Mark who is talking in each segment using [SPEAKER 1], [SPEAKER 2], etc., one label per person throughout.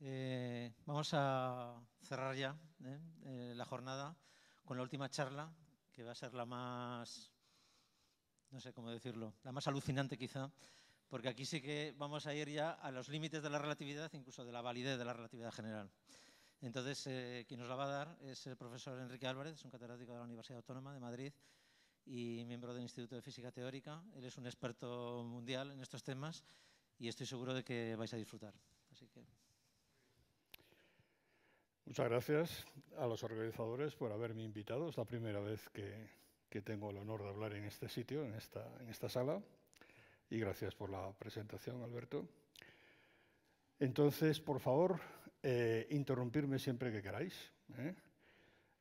[SPEAKER 1] Eh, vamos a cerrar ya eh, eh, la jornada con la última charla, que va a ser la más, no sé cómo decirlo, la más alucinante quizá, porque aquí sí que vamos a ir ya a los límites de la relatividad, incluso de la validez de la relatividad general. Entonces, eh, quien nos la va a dar es el profesor Enrique Álvarez, un catedrático de la Universidad Autónoma de Madrid y miembro del Instituto de Física Teórica. Él es un experto mundial en estos temas y estoy seguro de que vais a disfrutar. Así que.
[SPEAKER 2] Muchas gracias a los organizadores por haberme invitado. Es la primera vez que, tengo el honor de hablar en este sitio, en esta, sala. Y gracias por la presentación, Alberto. Entonces, por favor, eh, interrumpirme siempre que queráis. ¿eh?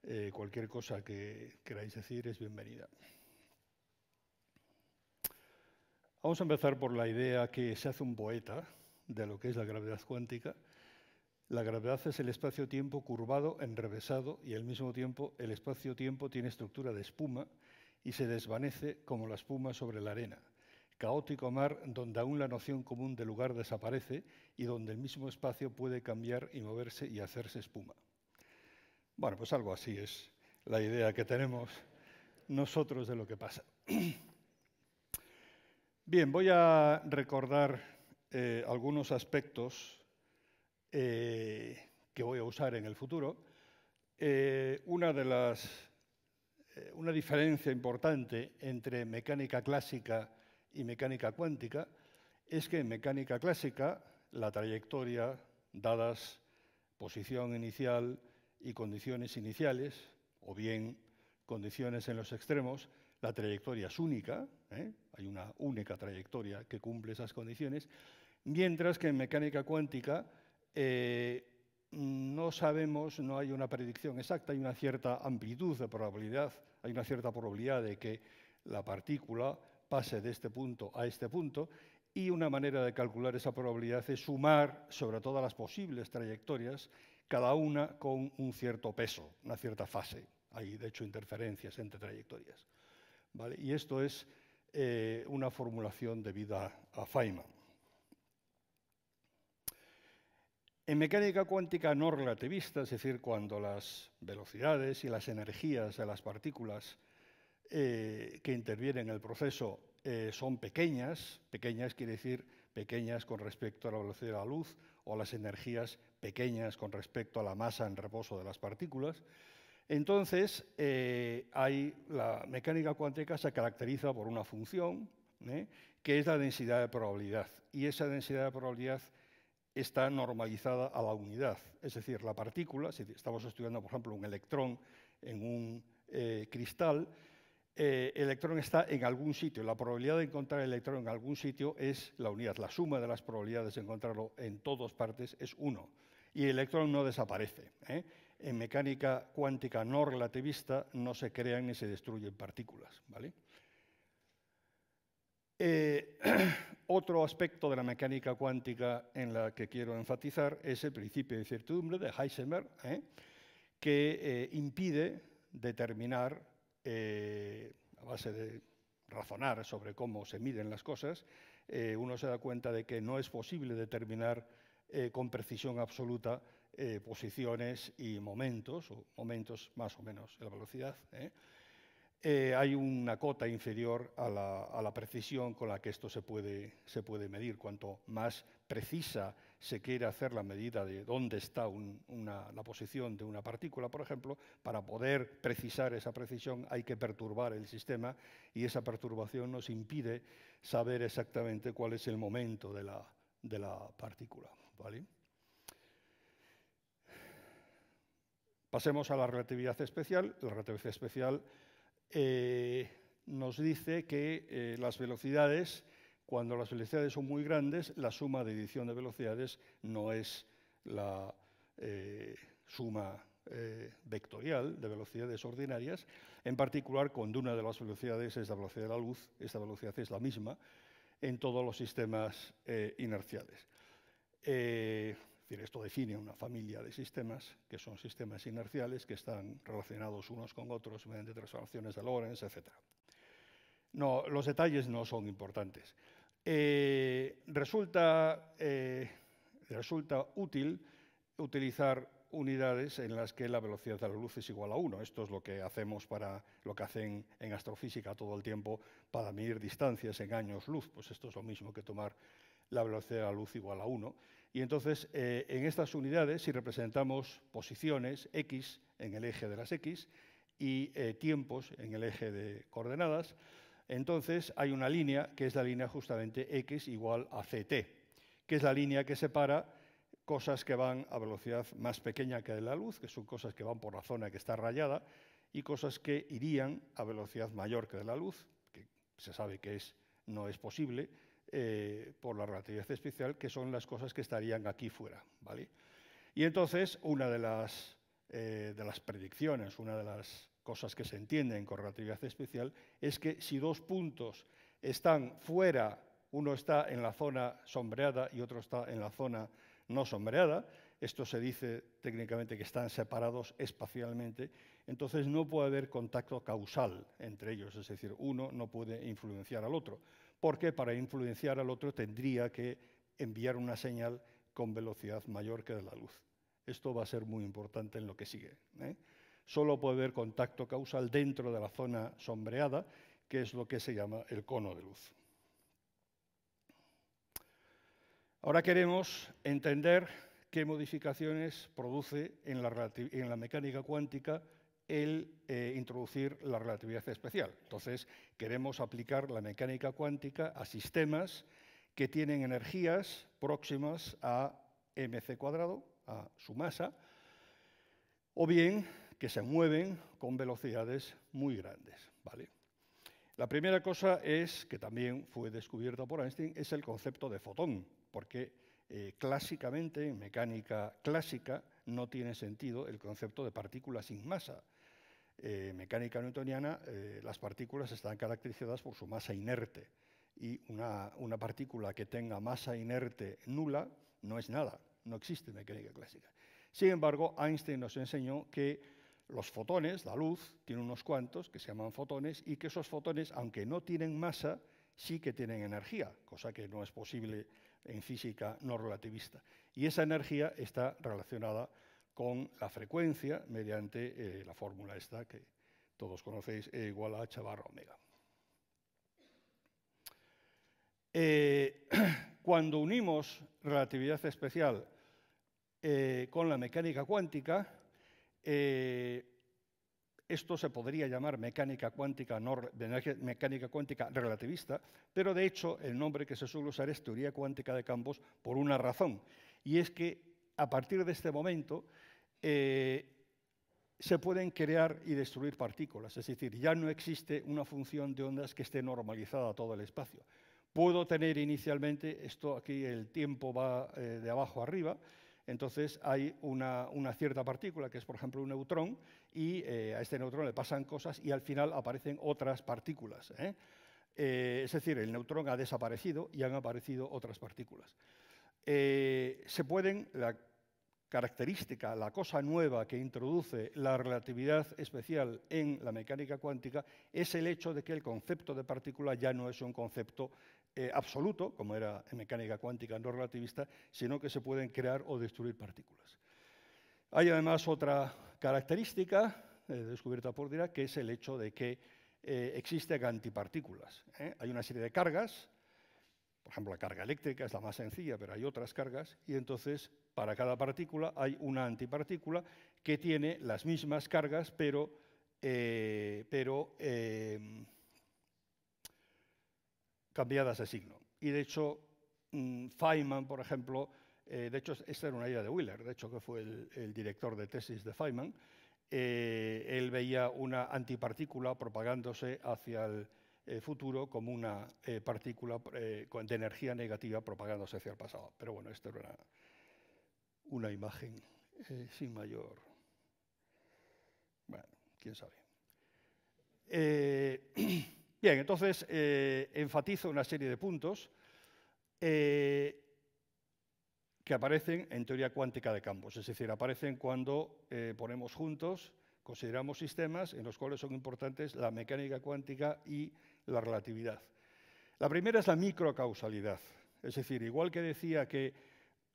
[SPEAKER 2] Eh, cualquier cosa que queráis decir es bienvenida. Vamos a empezar por la idea que se hace un poeta de lo que es la gravedad cuántica la gravedad es el espacio-tiempo curvado, enrevesado y al mismo tiempo el espacio-tiempo tiene estructura de espuma y se desvanece como la espuma sobre la arena. Caótico mar donde aún la noción común de lugar desaparece y donde el mismo espacio puede cambiar y moverse y hacerse espuma. Bueno, pues algo así es la idea que tenemos nosotros de lo que pasa. Bien, voy a recordar eh, algunos aspectos eh, que voy a usar en el futuro, eh, una, de las, eh, una diferencia importante entre mecánica clásica y mecánica cuántica es que en mecánica clásica la trayectoria, dadas posición inicial y condiciones iniciales, o bien condiciones en los extremos, la trayectoria es única, hay una única trayectoria que cumple esas condiciones, mientras que en mecánica cuántica eh, no sabemos, no hay una predicción exacta, hay una cierta amplitud de probabilidad, hay una cierta probabilidad de que la partícula pase de este punto a este punto y una manera de calcular esa probabilidad es sumar sobre todas las posibles trayectorias, cada una con un cierto peso, una cierta fase. Hay, de hecho, interferencias entre trayectorias. Y esto es eh, una formulación debida a Feynman. En mecánica cuántica no relativista, es decir, cuando las velocidades y las energías de las partículas eh, que intervienen en el proceso eh, son pequeñas, pequeñas quiere decir pequeñas con respecto a la velocidad de la luz o las energías pequeñas con respecto a la masa en reposo de las partículas, entonces eh, la mecánica cuántica se caracteriza por una función que es la densidad de probabilidad. Y esa densidad de probabilidad está normalizada a la unidad. Es decir, la partícula, si estamos estudiando, por ejemplo, un electrón en un eh, cristal, eh, el electrón está en algún sitio. La probabilidad de encontrar el electrón en algún sitio es la unidad. La suma de las probabilidades de encontrarlo en todas partes es 1. Y el electrón no desaparece. ¿eh? En mecánica cuántica no relativista no se crean ni se destruyen partículas. ¿vale? Eh, otro aspecto de la mecánica cuántica en la que quiero enfatizar es el principio de incertidumbre de Heisenberg, ¿eh? que eh, impide determinar, a base de razonar sobre cómo se miden las cosas, uno se da cuenta de que no es posible determinar con precisión absoluta posiciones y momentos, o momentos más o menos, la velocidad. Eh, hay una cota inferior a la, precisión con la que esto se puede, se puede, medir. Cuanto más precisa se quiere hacer la medida de dónde está una, la posición de una partícula, por ejemplo, para poder precisar esa precisión hay que perturbar el sistema y esa perturbación nos impide saber exactamente cuál es el momento de la, de la partícula. ¿vale? Pasemos a la relatividad especial. La relatividad especial eh, nos dice que eh, las velocidades, cuando las velocidades son muy grandes, la suma de edición de velocidades no es la eh, suma vectorial de velocidades ordinarias. En particular, cuando una de las velocidades es la velocidad de la luz, esta velocidad es la misma en todos los sistemas inerciales esto define una familia de sistemas, que son sistemas inerciales que están relacionados unos con otros mediante transformaciones de Lorentz, etc. No, los detalles no son importantes. Eh, eh, resulta, útil utilizar unidades en las que la velocidad de la luz es igual a 1. Esto es lo que hacemos para lo que hacen en astrofísica todo el tiempo para medir distancias en años luz. Pues esto es lo mismo que tomar la velocidad de la luz igual a 1 y entonces, eh, en estas unidades, si representamos posiciones X en el eje de las X y eh, tiempos en el eje de coordenadas, entonces hay una línea que es la línea justamente X igual a CT, que es la línea que separa cosas que van a velocidad más pequeña que la luz, que son cosas que van por la zona que está rayada, y cosas que irían a velocidad mayor que de la luz, que se sabe que no es posible, eh, por la relatividad especial, que son las cosas que estarían aquí fuera. ¿vale? Y entonces, una de las, eh, de las predicciones, una de las cosas que se entienden con relatividad especial, es que si dos puntos están fuera, uno está en la zona sombreada y otro está en la zona no sombreada, esto se dice técnicamente que están separados espacialmente, entonces no puede haber contacto causal entre ellos, es decir, uno no puede influenciar al otro porque para influenciar al otro tendría que enviar una señal con velocidad mayor que de la luz. Esto va a ser muy importante en lo que sigue. ¿eh? Solo puede haber contacto causal dentro de la zona sombreada, que es lo que se llama el cono de luz. Ahora queremos entender qué modificaciones produce en la mecánica cuántica el eh, introducir la relatividad especial. Entonces, queremos aplicar la mecánica cuántica a sistemas que tienen energías próximas a mc cuadrado, a su masa, o bien que se mueven con velocidades muy grandes. ¿vale? La primera cosa es, que también fue descubierta por Einstein, es el concepto de fotón, porque eh, clásicamente, en mecánica clásica, no tiene sentido el concepto de partícula sin masa eh, mecánica newtoniana, eh, las partículas están caracterizadas por su masa inerte y una, partícula que tenga masa inerte nula no es nada, no existe mecánica clásica. Sin embargo, Einstein nos enseñó que los fotones, la luz, tiene unos cuantos que se llaman fotones y que esos fotones, aunque no tienen masa, sí que tienen energía, cosa que no es posible en física no relativista. Y esa energía está relacionada con la frecuencia mediante eh, la fórmula esta que todos conocéis, E igual a h barra omega. Eh, cuando unimos relatividad especial eh, con la mecánica cuántica, esto se podría llamar mecánica cuántica, mecánica cuántica relativista, pero de hecho el nombre que se suele usar es teoría cuántica de campos por una razón, y es que a partir de este momento eh, se pueden crear y destruir partículas, es decir, ya no existe una función de ondas que esté normalizada a todo el espacio. Puedo tener inicialmente, esto aquí el tiempo va eh, de abajo arriba, entonces hay una, cierta partícula, que es por ejemplo un neutrón, y eh, a este neutrón le pasan cosas y al final aparecen otras partículas. es decir, el neutrón ha desaparecido y han aparecido otras partículas. se pueden, característica, la cosa nueva que introduce la relatividad especial en la mecánica cuántica es el hecho de que el concepto de partícula ya no es un concepto eh, absoluto, como era en mecánica cuántica no relativista, sino que se pueden crear o destruir partículas. Hay además otra característica eh, descubierta por Dirac, que es el hecho de que eh, existen antipartículas. Hay una serie de cargas, por ejemplo, la carga eléctrica es la más sencilla, pero hay otras cargas, y entonces para cada partícula hay una antipartícula que tiene las mismas cargas, pero, eh, pero em, cambiadas de signo. Y de hecho, mm, Feynman, por ejemplo, eh, de hecho, esta era una idea de Wheeler, de hecho, que fue el, director de tesis de Feynman, eh, él veía una antipartícula propagándose hacia el, futuro como una partícula de energía negativa propagándose hacia el pasado. Pero bueno, esto era una imagen eh, sin mayor. Bueno, quién sabe. Eh, bien, entonces eh, enfatizo una serie de puntos que aparecen en teoría cuántica de campos, es decir, aparecen cuando ponemos juntos, consideramos sistemas en los cuales son importantes la mecánica cuántica y la relatividad. La primera es la microcausalidad, es decir, igual que decía que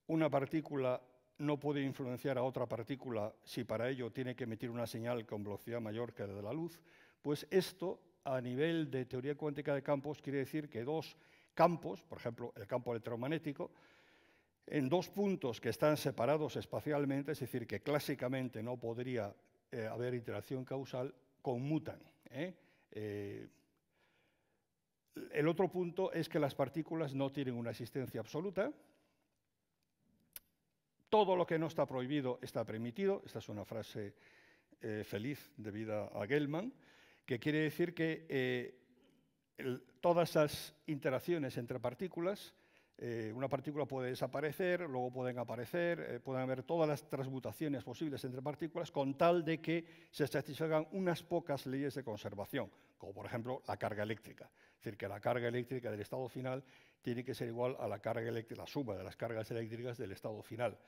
[SPEAKER 2] una partícula no puede influenciar a otra partícula si para ello tiene que emitir una señal con velocidad mayor que la de la luz, pues esto a nivel de teoría cuántica de campos quiere decir que dos campos, por ejemplo el campo electromagnético, en dos puntos que están separados espacialmente, es decir, que clásicamente no podría eh, haber interacción causal, conmutan. ¿eh? Eh, el otro punto es que las partículas no tienen una existencia absoluta, todo lo que no está prohibido está permitido. Esta es una frase eh, feliz debida a Gellman, que quiere decir que eh, todas las interacciones entre partículas, eh, una partícula puede desaparecer, luego pueden aparecer, pueden haber todas las transmutaciones posibles entre partículas, con tal de que se satisfagan unas pocas leyes de conservación, como por ejemplo la carga eléctrica. Es decir, que la carga eléctrica del estado final tiene que ser igual a la carga eléctrica, suma de las cargas eléctricas del estado final.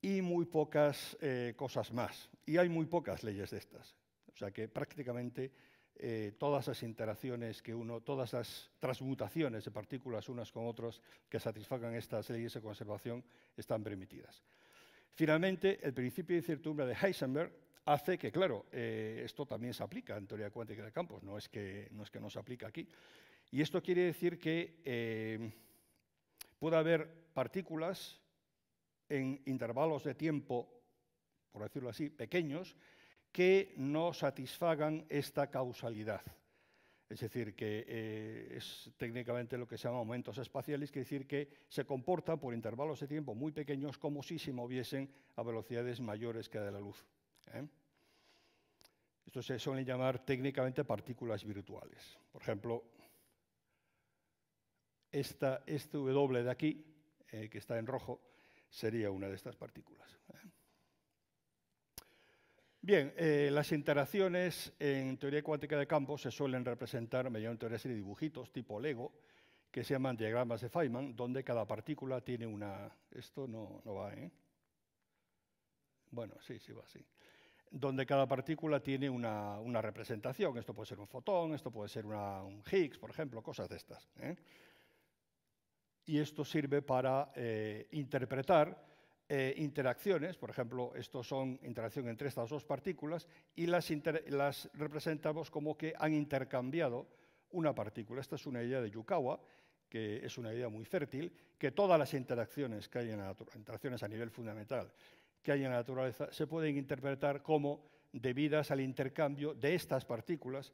[SPEAKER 2] Y muy pocas eh, cosas más. Y hay muy pocas leyes de estas. O sea que prácticamente eh, todas las interacciones que uno, todas las transmutaciones de partículas unas con otras que satisfagan estas leyes de conservación están permitidas. Finalmente, el principio de incertidumbre de Heisenberg hace que, claro, eh, esto también se aplica en teoría cuántica de campos, no es que no, es que se aplica aquí. Y esto quiere decir que eh, puede haber partículas en intervalos de tiempo, por decirlo así, pequeños, que no satisfagan esta causalidad. Es decir, que eh, es técnicamente lo que se llama momentos espaciales, quiere decir que se comportan por intervalos de tiempo muy pequeños como si se moviesen a velocidades mayores que la de la luz. Esto se suele llamar técnicamente partículas virtuales. Por ejemplo, esta, este W de aquí, eh, que está en rojo, sería una de estas partículas. ¿eh? Bien, eh, las interacciones en teoría cuántica de campos se suelen representar mediante una serie de dibujitos tipo Lego, que se llaman diagramas de Feynman, donde cada partícula tiene una... Esto no, no va, ¿eh? Bueno, sí, sí va, así donde cada partícula tiene una, representación. Esto puede ser un fotón, esto puede ser un Higgs, por ejemplo, cosas de estas. ¿eh? Y esto sirve para eh, interpretar eh, interacciones, por ejemplo, esto son interacción entre estas dos partículas y las, representamos como que han intercambiado una partícula. Esta es una idea de Yukawa, que es una idea muy fértil, que todas las interacciones que hay en la interacciones a nivel fundamental que hay en la naturaleza se pueden interpretar como debidas al intercambio de estas partículas,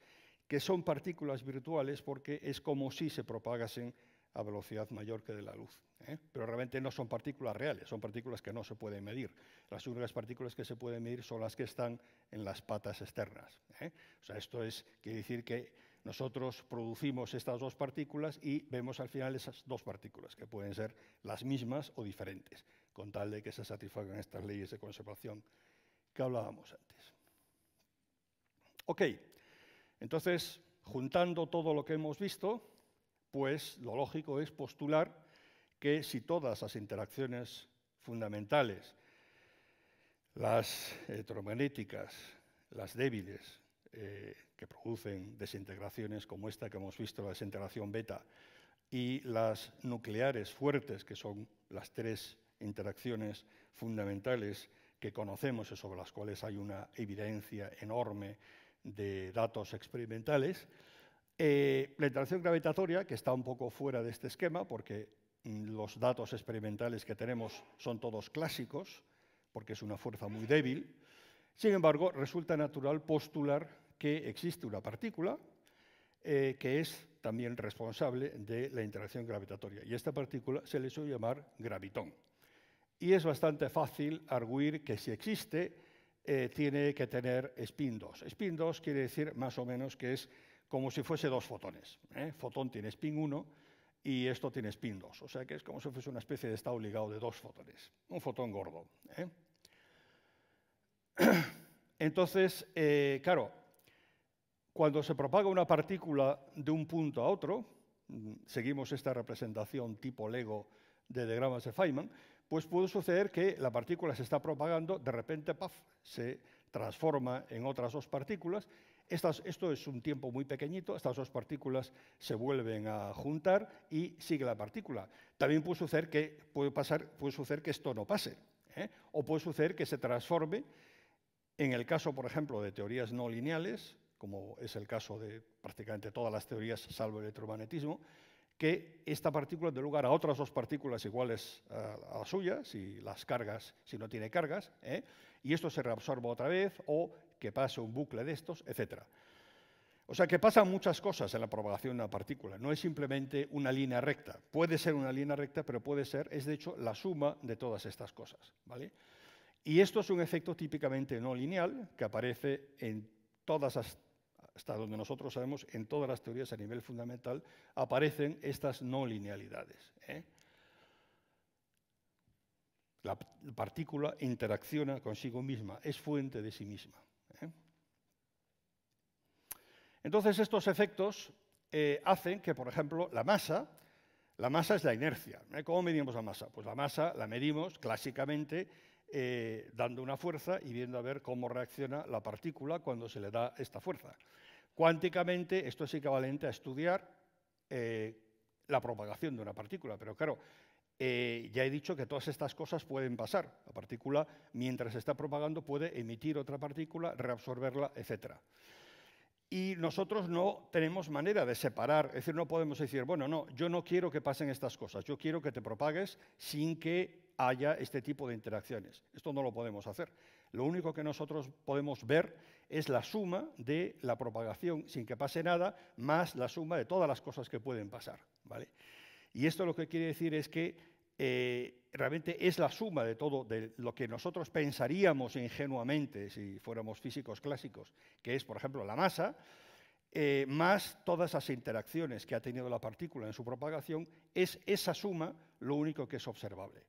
[SPEAKER 2] que son partículas virtuales porque es como si se propagasen a velocidad mayor que de la luz. ¿eh? Pero realmente no son partículas reales, son partículas que no se pueden medir. Las únicas partículas que se pueden medir son las que están en las patas externas. ¿eh? O sea, esto es, quiere decir que nosotros producimos estas dos partículas y vemos al final esas dos partículas, que pueden ser las mismas o diferentes con tal de que se satisfagan estas leyes de conservación que hablábamos antes. Ok, entonces, juntando todo lo que hemos visto, pues lo lógico es postular que si todas las interacciones fundamentales, las electromagnéticas, las débiles, eh, que producen desintegraciones como esta que hemos visto, la desintegración beta, y las nucleares fuertes, que son las tres interacciones fundamentales que conocemos y sobre las cuales hay una evidencia enorme de datos experimentales. Eh, la interacción gravitatoria, que está un poco fuera de este esquema, porque mm, los datos experimentales que tenemos son todos clásicos, porque es una fuerza muy débil. Sin embargo, resulta natural postular que existe una partícula eh, que es también responsable de la interacción gravitatoria. Y esta partícula se le suele llamar gravitón. Y es bastante fácil arguir que si existe, eh, tiene que tener spin 2. Spin 2 quiere decir más o menos que es como si fuese dos fotones. ¿eh? Fotón tiene spin 1 y esto tiene spin 2. O sea que es como si fuese una especie de estado ligado de dos fotones. Un fotón gordo. ¿eh? Entonces, claro, cuando se propaga una partícula de un punto a otro, mm, seguimos esta representación tipo Lego de diagramas de Feynman, pues puede suceder que la partícula se está propagando, de repente, ¡paf!, se transforma en otras dos partículas. esto es un tiempo muy pequeñito, estas dos partículas se vuelven a juntar y sigue la partícula. También puede suceder que, puede suceder que esto no pase, ¿eh? o puede suceder que se transforme, en el caso, por ejemplo, de teorías no lineales, como es el caso de prácticamente todas las teorías salvo el electromagnetismo, que esta partícula dé lugar a otras dos partículas iguales a la suya, si las cargas, si no tiene cargas, ¿eh? y esto se reabsorbe otra vez o que pase un bucle de estos, etc. O sea que pasan muchas cosas en la propagación de una partícula, no es simplemente una línea recta. Puede ser una línea recta, pero puede ser, es de hecho la suma de todas estas cosas. ¿vale? Y esto es un efecto típicamente no lineal que aparece en todas las hasta donde nosotros sabemos, en todas las teorías a nivel fundamental aparecen estas no linealidades. ¿eh? La partícula interacciona consigo misma, es fuente de sí misma. ¿eh? Entonces, estos efectos eh, hacen que, por ejemplo, la masa, la masa es la inercia. ¿Cómo medimos la masa? Pues la masa la medimos clásicamente dando una fuerza y viendo a ver cómo reacciona la partícula cuando se le da esta fuerza. Cuánticamente esto es equivalente a estudiar eh, la propagación de una partícula, pero claro, eh, ya he dicho que todas estas cosas pueden pasar. La partícula, mientras se está propagando, puede emitir otra partícula, reabsorberla, etc. Y nosotros no tenemos manera de separar, es decir, no podemos decir, bueno, no, yo no quiero que pasen estas cosas, yo quiero que te propagues sin que haya este tipo de interacciones. Esto no lo podemos hacer. Lo único que nosotros podemos ver es la suma de la propagación sin que pase nada, más la suma de todas las cosas que pueden pasar. ¿vale? Y esto lo que quiere decir es que eh, realmente es la suma de todo, de lo que nosotros pensaríamos ingenuamente si fuéramos físicos clásicos, que es, por ejemplo, la masa, eh, más todas las interacciones que ha tenido la partícula en su propagación, es esa suma lo único que es observable.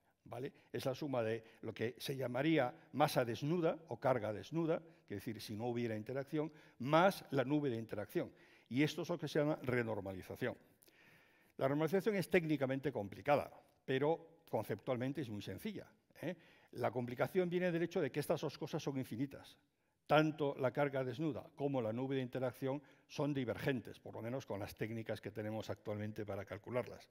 [SPEAKER 2] Es la suma de lo que se llamaría masa desnuda o carga desnuda, es decir, si no hubiera interacción, más la nube de interacción. Y esto es lo que se llama renormalización. La renormalización es técnicamente complicada, pero conceptualmente es muy sencilla. ¿eh? La complicación viene del hecho de que estas dos cosas son infinitas. Tanto la carga desnuda como la nube de interacción son divergentes, por lo menos con las técnicas que tenemos actualmente para calcularlas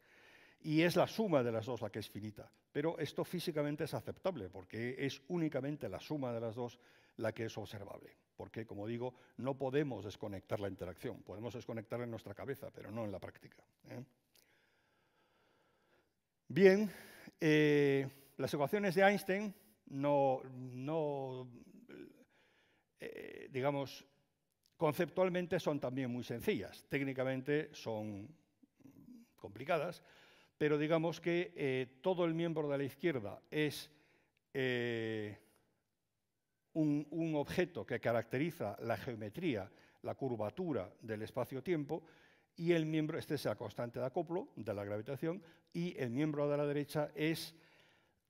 [SPEAKER 2] y es la suma de las dos la que es finita. Pero esto físicamente es aceptable porque es únicamente la suma de las dos la que es observable. Porque, como digo, no podemos desconectar la interacción. Podemos desconectarla en nuestra cabeza, pero no en la práctica. ¿eh? Bien, eh, las ecuaciones de Einstein no, eh, digamos, conceptualmente son también muy sencillas. Técnicamente son complicadas, pero digamos que eh, todo el miembro de la izquierda es eh, un, objeto que caracteriza la geometría, la curvatura del espacio-tiempo, y el miembro, este es la constante de acoplo de la gravitación, y el miembro de la derecha es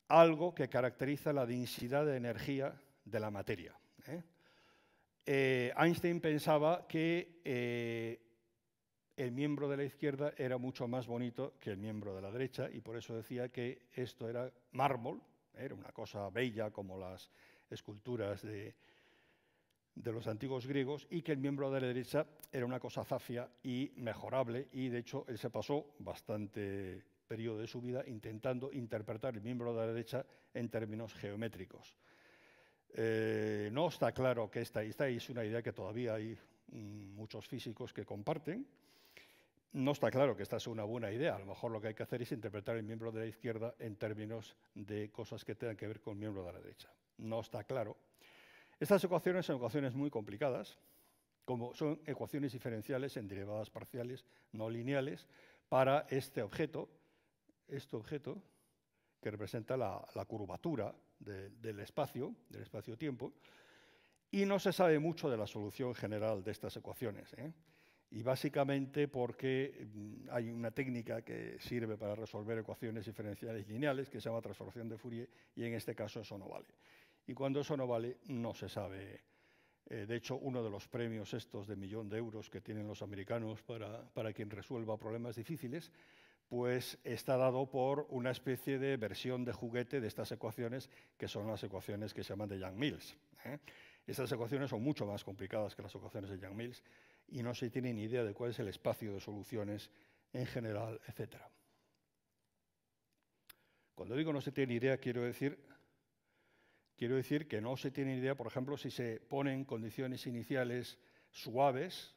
[SPEAKER 2] algo que caracteriza la densidad de energía de la materia. ¿eh? Einstein pensaba que el miembro de la izquierda era mucho más bonito que el miembro de la derecha y por eso decía que esto era mármol, era una cosa bella como las esculturas de, los antiguos griegos y que el miembro de la derecha era una cosa zafia y mejorable y de hecho él se pasó bastante periodo de su vida intentando interpretar el miembro de la derecha en términos geométricos. Eh, no está claro que esta, esta es una idea que todavía hay mm, muchos físicos que comparten, no está claro que esta sea una buena idea. A lo mejor lo que hay que hacer es interpretar el miembro de la izquierda en términos de cosas que tengan que ver con el miembro de la derecha. No está claro. Estas ecuaciones son ecuaciones muy complicadas, como son ecuaciones diferenciales en derivadas parciales no lineales para este objeto, este objeto que representa la, curvatura del espacio, del espacio-tiempo, y no se sabe mucho de la solución general de estas ecuaciones. ¿eh? y básicamente porque mm, hay una técnica que sirve para resolver ecuaciones diferenciales lineales que se llama transformación de Fourier y en este caso eso no vale. Y cuando eso no vale, no se sabe. Eh, de hecho, uno de los premios estos de millón de euros que tienen los americanos para, para quien resuelva problemas difíciles, pues está dado por una especie de versión de juguete de estas ecuaciones, que son las ecuaciones que se llaman de Young-Mills. ¿eh? Estas ecuaciones son mucho más complicadas que las ecuaciones de Young-Mills, y no se tiene ni idea de cuál es el espacio de soluciones en general, etc. Cuando digo no se tiene idea, quiero decir, quiero decir que no se tiene idea, por ejemplo, si se ponen condiciones iniciales suaves,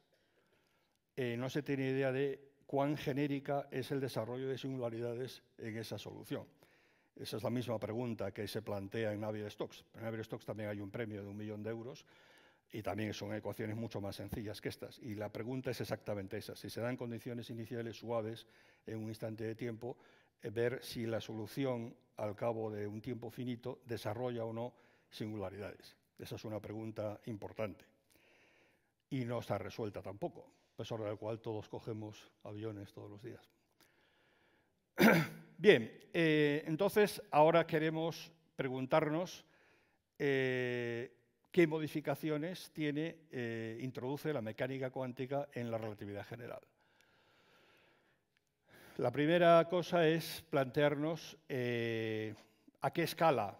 [SPEAKER 2] eh, no se tiene idea de cuán genérica es el desarrollo de singularidades en esa solución. Esa es la misma pregunta que se plantea en Navier Stokes. En Navier Stokes también hay un premio de un millón de euros y también son ecuaciones mucho más sencillas que estas. Y la pregunta es exactamente esa. Si se dan condiciones iniciales suaves en un instante de tiempo, eh, ver si la solución al cabo de un tiempo finito desarrolla o no singularidades. Esa es una pregunta importante. Y no está resuelta tampoco, sobre sobre la cual todos cogemos aviones todos los días. Bien, eh, entonces ahora queremos preguntarnos eh, qué modificaciones tiene, eh, introduce la mecánica cuántica en la relatividad general. La primera cosa es plantearnos eh, a qué escala,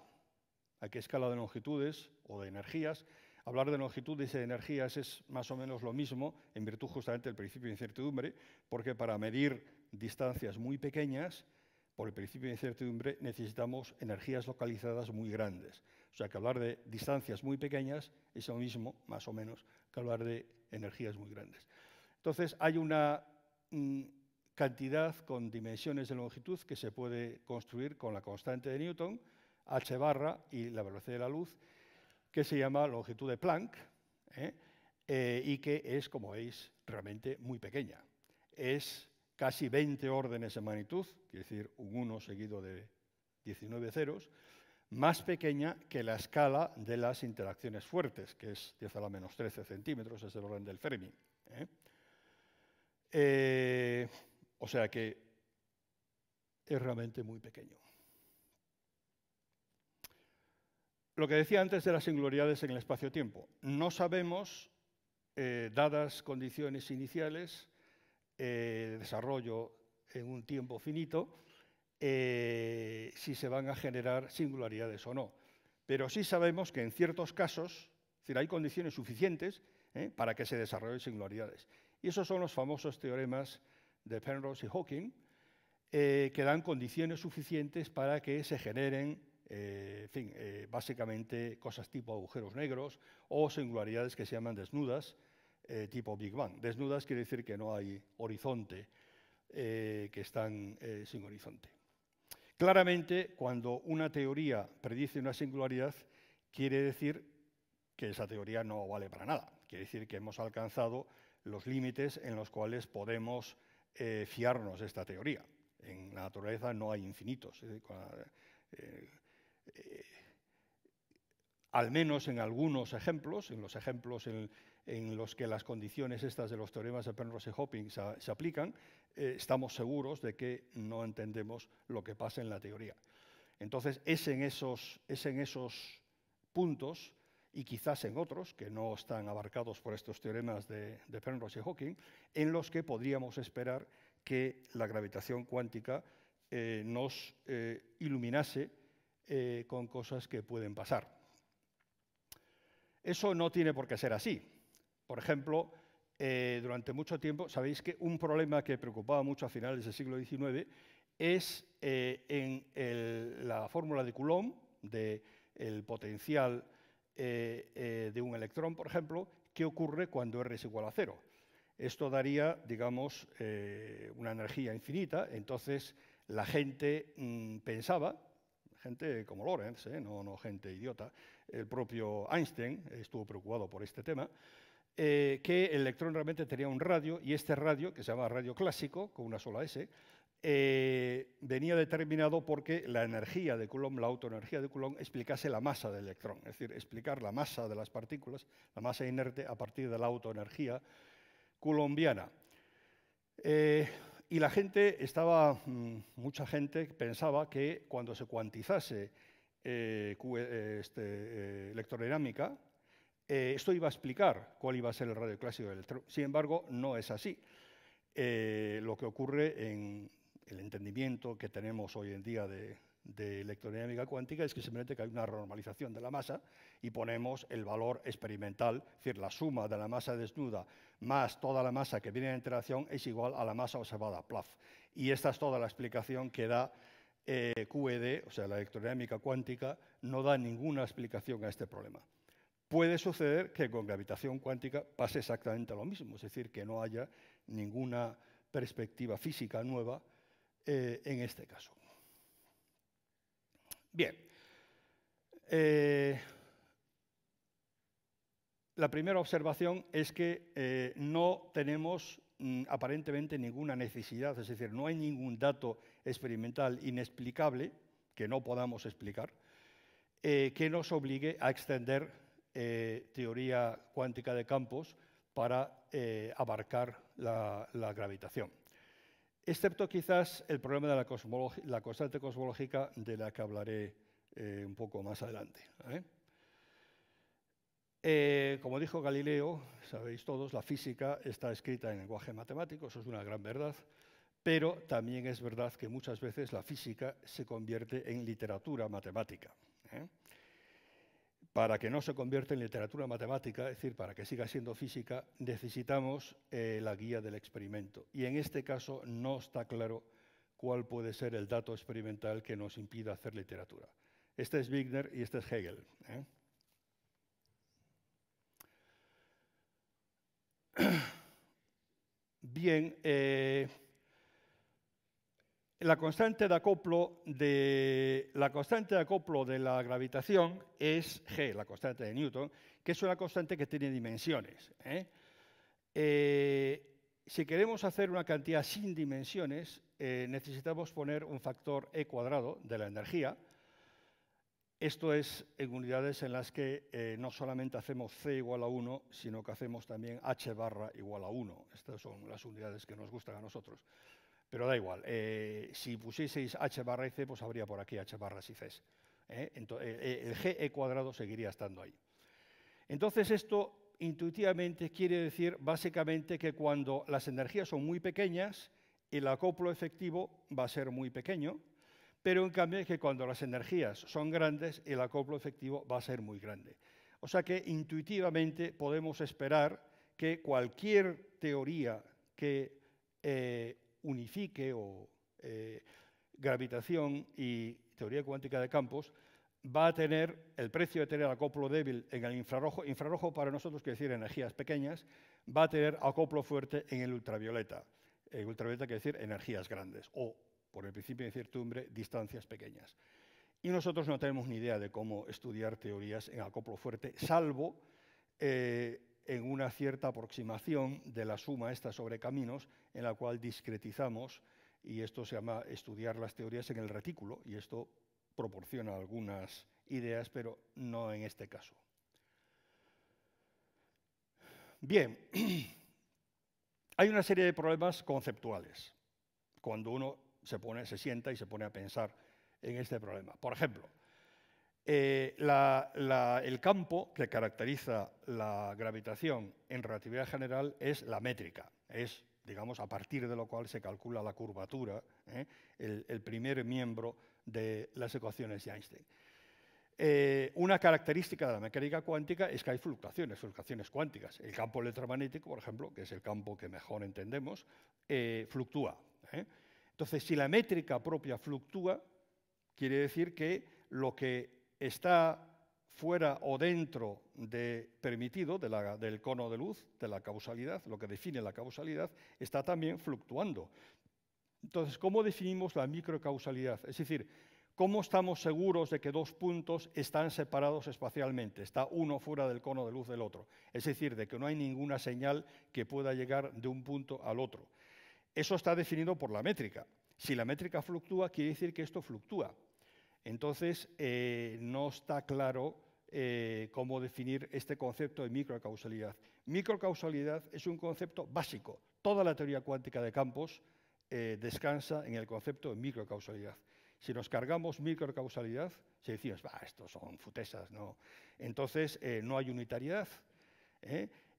[SPEAKER 2] a qué escala de longitudes o de energías. Hablar de longitudes y de energías es más o menos lo mismo, en virtud justamente del principio de incertidumbre, porque para medir distancias muy pequeñas, por el principio de incertidumbre, necesitamos energías localizadas muy grandes. O sea que hablar de distancias muy pequeñas es lo mismo, más o menos, que hablar de energías muy grandes. Entonces hay una mm, cantidad con dimensiones de longitud que se puede construir con la constante de Newton, h barra y la velocidad de la luz, que se llama longitud de Planck ¿eh? Eh, y que es, como veis, realmente muy pequeña. Es casi 20 órdenes de magnitud, es decir un 1 seguido de 19 ceros, más pequeña que la escala de las interacciones fuertes, que es 10 a la menos 13 centímetros, es el orden del Fermi. ¿eh? Eh, o sea que es realmente muy pequeño. Lo que decía antes de las singularidades en el espacio-tiempo. No sabemos, eh, dadas condiciones iniciales, de desarrollo en un tiempo finito, eh, si se van a generar singularidades o no. Pero sí sabemos que en ciertos casos, es hay condiciones suficientes eh, para que se desarrollen singularidades. Y esos son los famosos teoremas de Penrose y Hawking, eh, que dan condiciones suficientes para que se generen, básicamente cosas tipo agujeros negros o singularidades que se llaman desnudas, tipo Big Bang. Desnudas quiere decir que no hay horizonte, que están sin horizonte. Claramente, cuando una teoría predice una singularidad, quiere decir que esa teoría no vale para nada. Quiere decir que hemos alcanzado los límites en los cuales podemos eh, fiarnos de esta teoría. En la naturaleza no hay infinitos. Eh, al menos en algunos ejemplos, en los ejemplos en, los que las condiciones estas de los teoremas de Penrose y Hopkins se aplican, eh, estamos seguros de que no entendemos lo que pasa en la teoría. Entonces, es en esos, puntos y quizás en otros que no están abarcados por estos teoremas de, de y Hawking, en los que podríamos esperar que la gravitación cuántica eh, nos eh, iluminase con cosas que pueden pasar. Eso no tiene por qué ser así. Por ejemplo, eh, durante mucho tiempo, sabéis que un problema que preocupaba mucho a finales del siglo XIX es eh, en la fórmula de Coulomb, del potencial eh, de un electrón, por ejemplo, qué ocurre cuando R es igual a cero. Esto daría, digamos, una energía infinita, entonces la gente mm, pensaba, gente como Lorentz, no gente idiota, el propio Einstein estuvo preocupado por este tema, eh, que el electrón realmente tenía un radio y este radio, que se llama radio clásico, con una sola S, eh, venía determinado porque la energía de Coulomb, la autoenergía de Coulomb, explicase la masa del electrón, es decir, explicar la masa de las partículas, la masa inerte, a partir de la autoenergía colombiana. Eh, y la gente estaba, mm, mucha gente pensaba que cuando se cuantizase eh, este, electrodinámica, eh, esto iba a explicar cuál iba a ser el radio clásico del electrón. Sin embargo, no es así. Eh, lo que ocurre en el entendimiento que tenemos hoy en día de, de electrodinámica cuántica es que simplemente que hay una normalización de la masa y ponemos el valor experimental, es decir, la suma de la masa desnuda más toda la masa que viene en interacción es igual a la masa observada, PLAF. Y esta es toda la explicación que da eh, QED, o sea, la electrodinámica cuántica, no da ninguna explicación a este problema puede suceder que con gravitación cuántica pase exactamente lo mismo, es decir, que no haya ninguna perspectiva física nueva eh, en este caso. Bien, eh, la primera observación es que eh, no tenemos mm, aparentemente ninguna necesidad, es decir, no hay ningún dato experimental inexplicable que no podamos explicar, que nos obligue a extender eh, teoría cuántica de campos para eh, abarcar la, gravitación. Excepto quizás el problema de la, la constante cosmológica de la que hablaré eh, un poco más adelante. como dijo Galileo, sabéis todos, la física está escrita en lenguaje matemático, eso es una gran verdad, pero también es verdad que muchas veces la física se convierte en literatura matemática para que no se convierta en literatura matemática, es decir, para que siga siendo física, necesitamos eh, la guía del experimento. Y en este caso no está claro cuál puede ser el dato experimental que nos impida hacer literatura. Este es Wigner y este es Hegel. ¿eh? Bien, eh, la constante de acoplo de la gravitación es g, la constante de Newton, que es una constante que tiene dimensiones. ¿eh? Eh, si queremos hacer una cantidad sin dimensiones, eh, necesitamos poner un factor e cuadrado de la energía. Esto es en unidades en las que no solamente hacemos c igual a 1, sino que hacemos también h barra igual a 1. Estas son las unidades que nos gustan a nosotros. Pero da igual, eh, si pusieseis h barra y c, pues habría por aquí h barra y c. ¿eh? Eh, el g e cuadrado seguiría estando ahí. Entonces esto intuitivamente quiere decir básicamente que cuando las energías son muy pequeñas, el acoplo efectivo va a ser muy pequeño, pero en cambio es que cuando las energías son grandes, el acoplo efectivo va a ser muy grande. O sea que intuitivamente podemos esperar que cualquier teoría que unifique o eh, gravitación y teoría cuántica de campos, va a tener el precio de tener acoplo débil en el infrarrojo, infrarrojo para nosotros quiere decir energías pequeñas, va a tener acoplo fuerte en el ultravioleta. el ultravioleta quiere decir energías grandes o, por el principio de incertidumbre, distancias pequeñas. Y nosotros no tenemos ni idea de cómo estudiar teorías en acoplo fuerte, salvo eh, en una cierta aproximación de la suma esta sobre caminos, en la cual discretizamos, y esto se llama estudiar las teorías en el retículo, y esto proporciona algunas ideas, pero no en este caso. Bien, hay una serie de problemas conceptuales cuando uno se, pone, se sienta y se pone a pensar en este problema. Por ejemplo, eh, el campo que caracteriza la gravitación en relatividad general es la métrica, es, digamos, a partir de lo cual se calcula la curvatura, ¿eh? el, primer miembro de las ecuaciones de Einstein. Eh, una característica de la mecánica cuántica es que hay fluctuaciones, fluctuaciones cuánticas. El campo electromagnético, por ejemplo, que es el campo que mejor entendemos, fluctúa. Entonces, si la métrica propia fluctúa, quiere decir que lo que está fuera o dentro de permitido del cono de luz, de la causalidad, lo que define la causalidad, está también fluctuando. Entonces, ¿cómo definimos la microcausalidad? Es decir, ¿cómo estamos seguros de que dos puntos están separados espacialmente? Está uno fuera del cono de luz del otro. Es decir, de que no hay ninguna señal que pueda llegar de un punto al otro. Eso está definido por la métrica. Si la métrica fluctúa, quiere decir que esto fluctúa. Entonces, eh, no está claro eh, cómo definir este concepto de microcausalidad. Microcausalidad es un concepto básico. Toda la teoría cuántica de campos eh, descansa en el concepto de microcausalidad. Si nos cargamos microcausalidad, si decimos, bah, estos son futesas, no. Entonces, no hay unitariedad.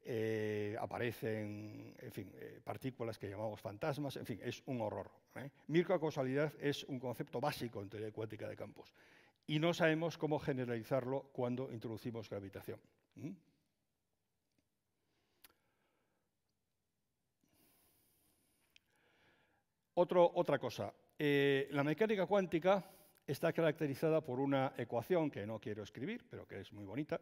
[SPEAKER 2] Eh, aparecen eh, partículas que llamamos fantasmas, en fin, es un horror. ¿eh? causalidad es un concepto básico en teoría cuántica de campos y no sabemos cómo generalizarlo cuando introducimos gravitación. otra cosa, eh, la mecánica cuántica está caracterizada por una ecuación que no quiero escribir, pero que es muy bonita,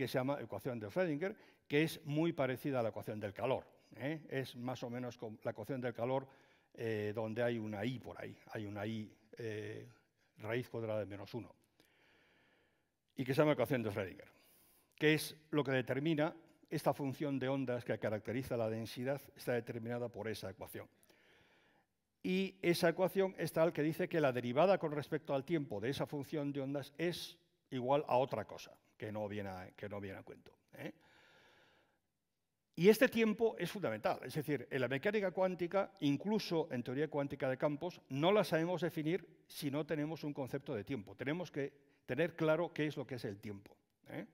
[SPEAKER 2] que se llama ecuación de Schrödinger, que es muy parecida a la ecuación del calor. ¿eh? Es más o menos como la ecuación del calor eh, donde hay una i por ahí, hay una i eh, raíz cuadrada de menos 1, y que se llama ecuación de Schrödinger, que es lo que determina esta función de ondas que caracteriza la densidad, está determinada por esa ecuación. Y esa ecuación es tal que dice que la derivada con respecto al tiempo de esa función de ondas es igual a otra cosa que no viene a, que no viene cuento. ¿eh? Y este tiempo es fundamental, es decir, en la mecánica cuántica, incluso en teoría cuántica de campos, no la sabemos definir si no tenemos un concepto de tiempo. Tenemos que tener claro qué es lo que es el tiempo. ¿eh?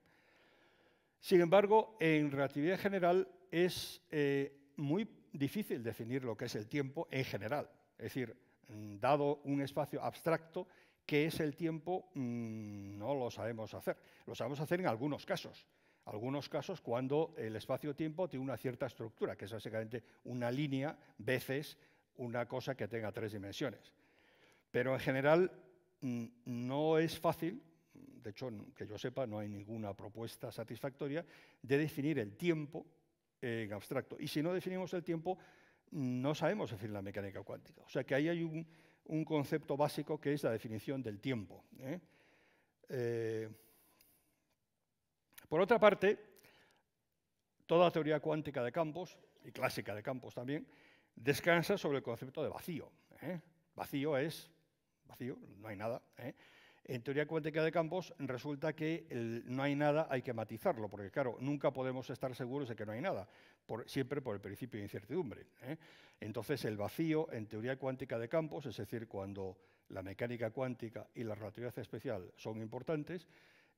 [SPEAKER 2] Sin embargo, en relatividad general es eh, muy difícil definir lo que es el tiempo en general. Es decir, mm, dado un espacio abstracto, qué es el tiempo, mm, no lo sabemos hacer. Lo sabemos hacer en algunos casos. Algunos casos cuando el espacio-tiempo tiene una cierta estructura, que es básicamente una línea veces una cosa que tenga tres dimensiones. Pero en general mm, no es fácil, de hecho, que yo sepa, no hay ninguna propuesta satisfactoria de definir el tiempo en abstracto. Y si no definimos el tiempo, no sabemos definir la mecánica cuántica. O sea que ahí hay un, un concepto básico que es la definición del tiempo. ¿eh? Eh, por otra parte, toda la teoría cuántica de campos, y clásica de campos también, descansa sobre el concepto de vacío. ¿eh? Vacío es vacío, no hay nada. En teoría cuántica de campos resulta que no hay nada hay que matizarlo, porque claro, nunca podemos estar seguros de que no hay nada siempre por el principio de incertidumbre. ¿eh? Entonces, el vacío en teoría cuántica de campos, es decir, cuando la mecánica cuántica y la relatividad especial son importantes,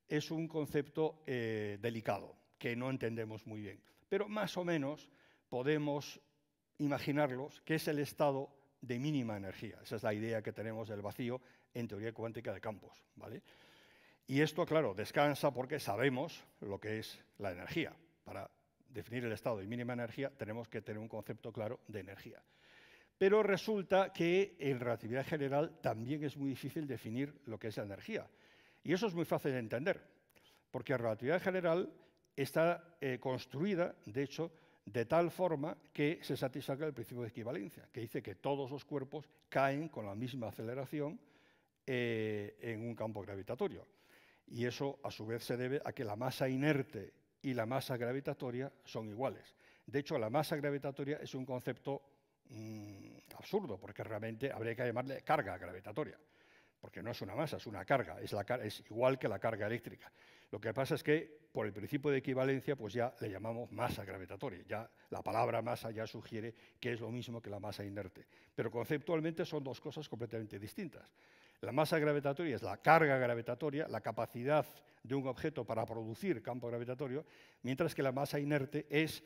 [SPEAKER 2] es un concepto eh, delicado, que no entendemos muy bien. Pero más o menos podemos imaginarlos, que es el estado de mínima energía. Esa es la idea que tenemos del vacío en teoría cuántica de campos. ¿vale? Y esto, claro, descansa porque sabemos lo que es la energía. Para definir el estado de mínima energía, tenemos que tener un concepto claro de energía. Pero resulta que en relatividad general también es muy difícil definir lo que es la energía. Y eso es muy fácil de entender, porque la relatividad general está eh, construida, de hecho, de tal forma que se satisface el principio de equivalencia, que dice que todos los cuerpos caen con la misma aceleración eh, en un campo gravitatorio. Y eso, a su vez, se debe a que la masa inerte y la masa gravitatoria son iguales. De hecho, la masa gravitatoria es un concepto mm, absurdo, porque realmente habría que llamarle carga gravitatoria, porque no es una masa, es una carga, es, es igual que la carga eléctrica. Lo que pasa es que, por el principio de equivalencia, pues ya le llamamos masa gravitatoria, ya la palabra masa ya sugiere que es lo mismo que la masa inerte, pero conceptualmente son dos cosas completamente distintas. La masa gravitatoria es la carga gravitatoria, la capacidad de un objeto para producir campo gravitatorio, mientras que la masa inerte es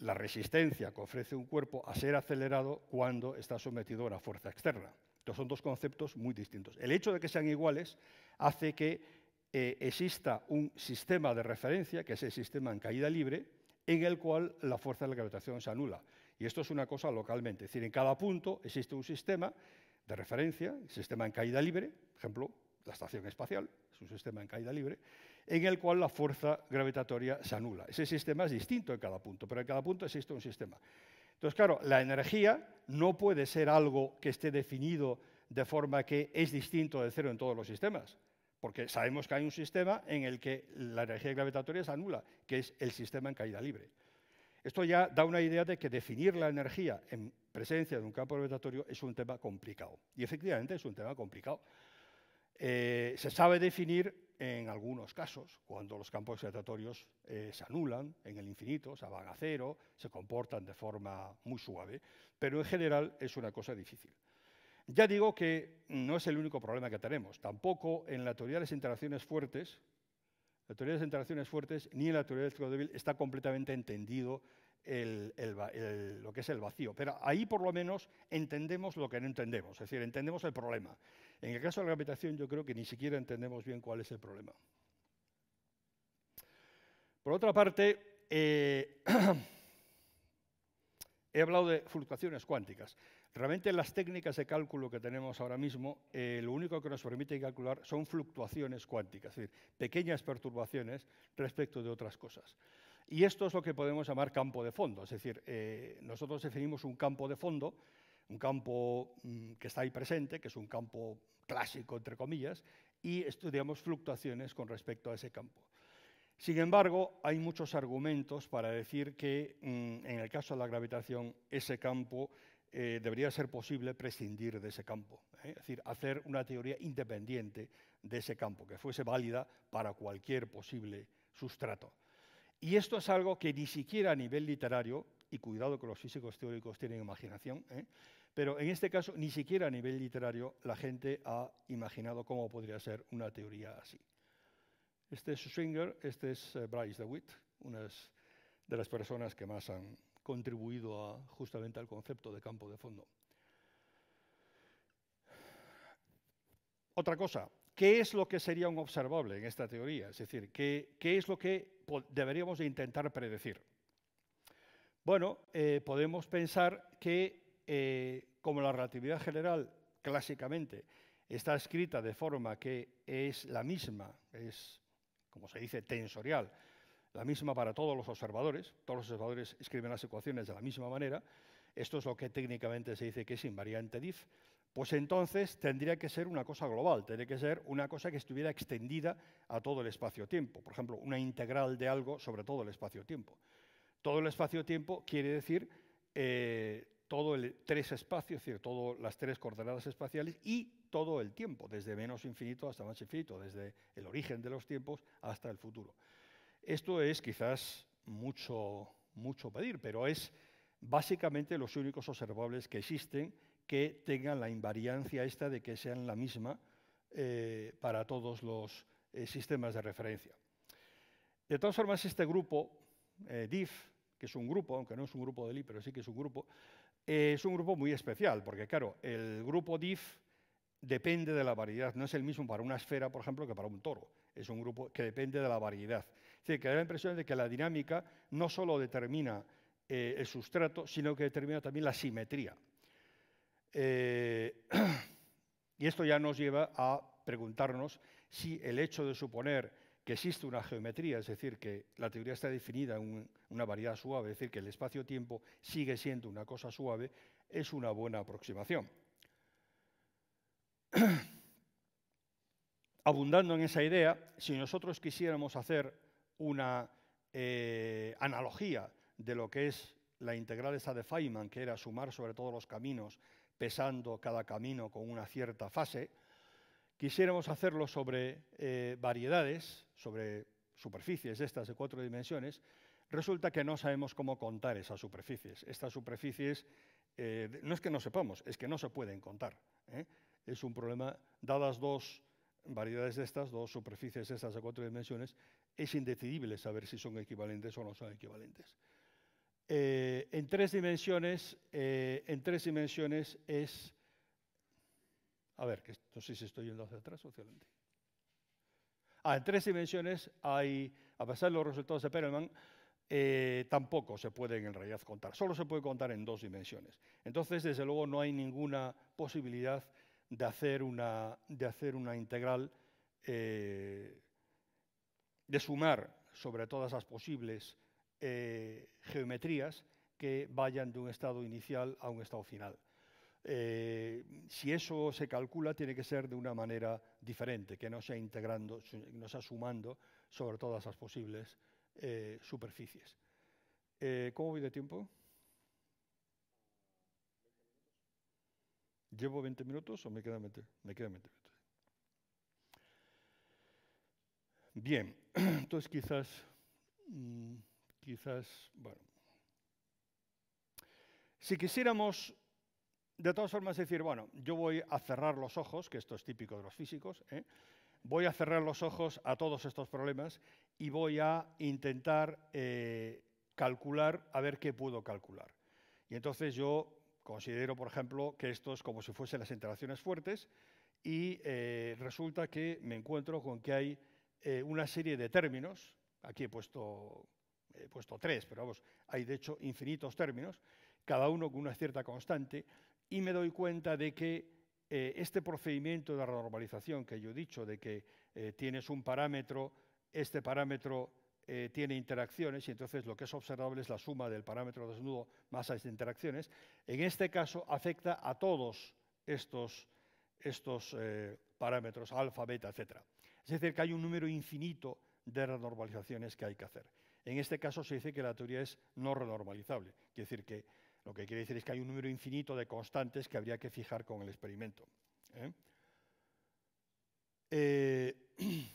[SPEAKER 2] la resistencia que ofrece un cuerpo a ser acelerado cuando está sometido a una fuerza externa. Estos son dos conceptos muy distintos. El hecho de que sean iguales hace que eh, exista un sistema de referencia, que es el sistema en caída libre, en el cual la fuerza de la gravitación se anula. Y esto es una cosa localmente, es decir, en cada punto existe un sistema de referencia, sistema en caída libre, por ejemplo, la estación espacial, es un sistema en caída libre, en el cual la fuerza gravitatoria se anula. Ese sistema es distinto en cada punto, pero en cada punto existe un sistema. Entonces, claro, la energía no puede ser algo que esté definido de forma que es distinto de cero en todos los sistemas, porque sabemos que hay un sistema en el que la energía gravitatoria se anula, que es el sistema en caída libre. Esto ya da una idea de que definir la energía en presencia de un campo gravitatorio es un tema complicado. Y efectivamente es un tema complicado. Eh, se sabe definir en algunos casos, cuando los campos gravitatorios eh, se anulan en el infinito, se van a cero, se comportan de forma muy suave, pero en general es una cosa difícil. Ya digo que no es el único problema que tenemos, tampoco en la teoría de las interacciones fuertes, la teoría de las interacciones fuertes ni en la teoría del ciclo débil está completamente entendido el, lo que es el vacío. Pero ahí por lo menos entendemos lo que no entendemos, es decir, entendemos el problema. En el caso de la gravitación yo creo que ni siquiera entendemos bien cuál es el problema. Por otra parte, eh, he hablado de fluctuaciones cuánticas. Realmente las técnicas de cálculo que tenemos ahora mismo, eh, lo único que nos permite calcular son fluctuaciones cuánticas, es decir, pequeñas perturbaciones respecto de otras cosas. Y esto es lo que podemos llamar campo de fondo, es decir, eh, nosotros definimos un campo de fondo, un campo mm, que está ahí presente, que es un campo clásico, entre comillas, y estudiamos fluctuaciones con respecto a ese campo. Sin embargo, hay muchos argumentos para decir que mm, en el caso de la gravitación ese campo eh, debería ser posible prescindir de ese campo, ¿eh? es decir, hacer una teoría independiente de ese campo, que fuese válida para cualquier posible sustrato. Y esto es algo que ni siquiera a nivel literario, y cuidado que los físicos teóricos tienen imaginación, ¿eh? pero en este caso ni siquiera a nivel literario la gente ha imaginado cómo podría ser una teoría así. Este es Schwinger, este es eh, Bryce DeWitt, una de las personas que más han contribuido justamente al concepto de campo de fondo. Otra cosa, ¿Qué es lo que sería un observable en esta teoría? Es decir, ¿qué, es lo que deberíamos de intentar predecir? Bueno, eh, podemos pensar que eh, como la relatividad general clásicamente está escrita de forma que es la misma, es como se dice tensorial, la misma para todos los observadores, todos los observadores escriben las ecuaciones de la misma manera, esto es lo que técnicamente se dice que es invariante diff, pues entonces tendría que ser una cosa global, tiene que ser una cosa que estuviera extendida a todo el espacio-tiempo. Por ejemplo, una integral de algo sobre todo el espacio-tiempo. Todo el espacio-tiempo quiere decir eh, todo el tres espacios, es decir, todas las tres coordenadas espaciales y todo el tiempo, desde menos infinito hasta más infinito, desde el origen de los tiempos hasta el futuro. Esto es quizás mucho, mucho pedir, pero es básicamente los únicos observables que existen que tengan la invariancia esta de que sean la misma eh, para todos los eh, sistemas de referencia. De todas formas, este grupo, eh, DIF, que es un grupo, aunque no es un grupo de Lie, pero sí que es un grupo, es un grupo muy especial, porque claro, el grupo DIF depende de la variedad, no es el mismo para una esfera, por ejemplo, que para un toro, es un grupo que depende de la variedad. Es decir, que da la impresión de que la dinámica no solo determina el sustrato, sino que determina también la simetría. Eh, y esto ya nos lleva a preguntarnos si el hecho de suponer que existe una geometría, es decir, que la teoría está definida en una variedad suave, es decir, que el espacio-tiempo sigue siendo una cosa suave, es una buena aproximación. Abundando en esa idea, si nosotros quisiéramos hacer una eh, analogía de lo que es la integral esa de Feynman, que era sumar sobre todos los caminos pesando cada camino con una cierta fase, quisiéramos hacerlo sobre eh, variedades, sobre superficies de estas de cuatro dimensiones, resulta que no sabemos cómo contar esas superficies. Estas superficies eh, no es que no sepamos, es que no se pueden contar. ¿eh? Es un problema, dadas dos variedades de estas, dos superficies de estas de cuatro dimensiones, es indecidible saber si son equivalentes o no son equivalentes. Eh, en tres dimensiones, eh, en tres dimensiones es, a ver, no sé si estoy yendo hacia atrás o hacia Ah, en tres dimensiones hay, a pesar de los resultados de Perelman, eh, tampoco se pueden en realidad contar, solo se puede contar en dos dimensiones. Entonces, desde luego, no hay ninguna posibilidad de hacer una, de hacer una integral, de sumar sobre todas las posibles eh, geometrías que vayan de un estado inicial a un estado final. Eh, si eso se calcula, tiene que ser de una manera diferente, que no sea integrando, no sea sumando sobre todas las posibles eh, superficies. ¿Cómo voy de tiempo? ¿Llevo 20 minutos o me quedan 20? Me minutos. Bien, entonces quizás... Mm, quizás, bueno. Si quisiéramos, de todas formas, decir, bueno, yo voy a cerrar los ojos, que esto es típico de los físicos, ¿eh? voy a cerrar los ojos a todos estos problemas y voy a intentar eh, calcular a ver qué puedo calcular. Y entonces yo considero, por ejemplo, que esto es como si fuesen las interacciones fuertes y eh, resulta que me encuentro con que hay una serie de términos, aquí he puesto he puesto tres, pero vamos, hay de hecho infinitos términos, cada uno con una cierta constante, y me doy cuenta de que eh, este procedimiento de renormalización que yo he dicho, de que eh, tienes un parámetro, este parámetro eh, tiene interacciones y entonces lo que es observable es la suma del parámetro desnudo más las interacciones, en este caso afecta a todos estos, estos parámetros, alfa, beta, etc. Es decir, que hay un número infinito de renormalizaciones que hay que hacer. En este caso se dice que la teoría es no renormalizable, quiere decir que lo que quiere decir es que hay un número infinito de constantes que habría que fijar con el experimento. ¿eh? Eh,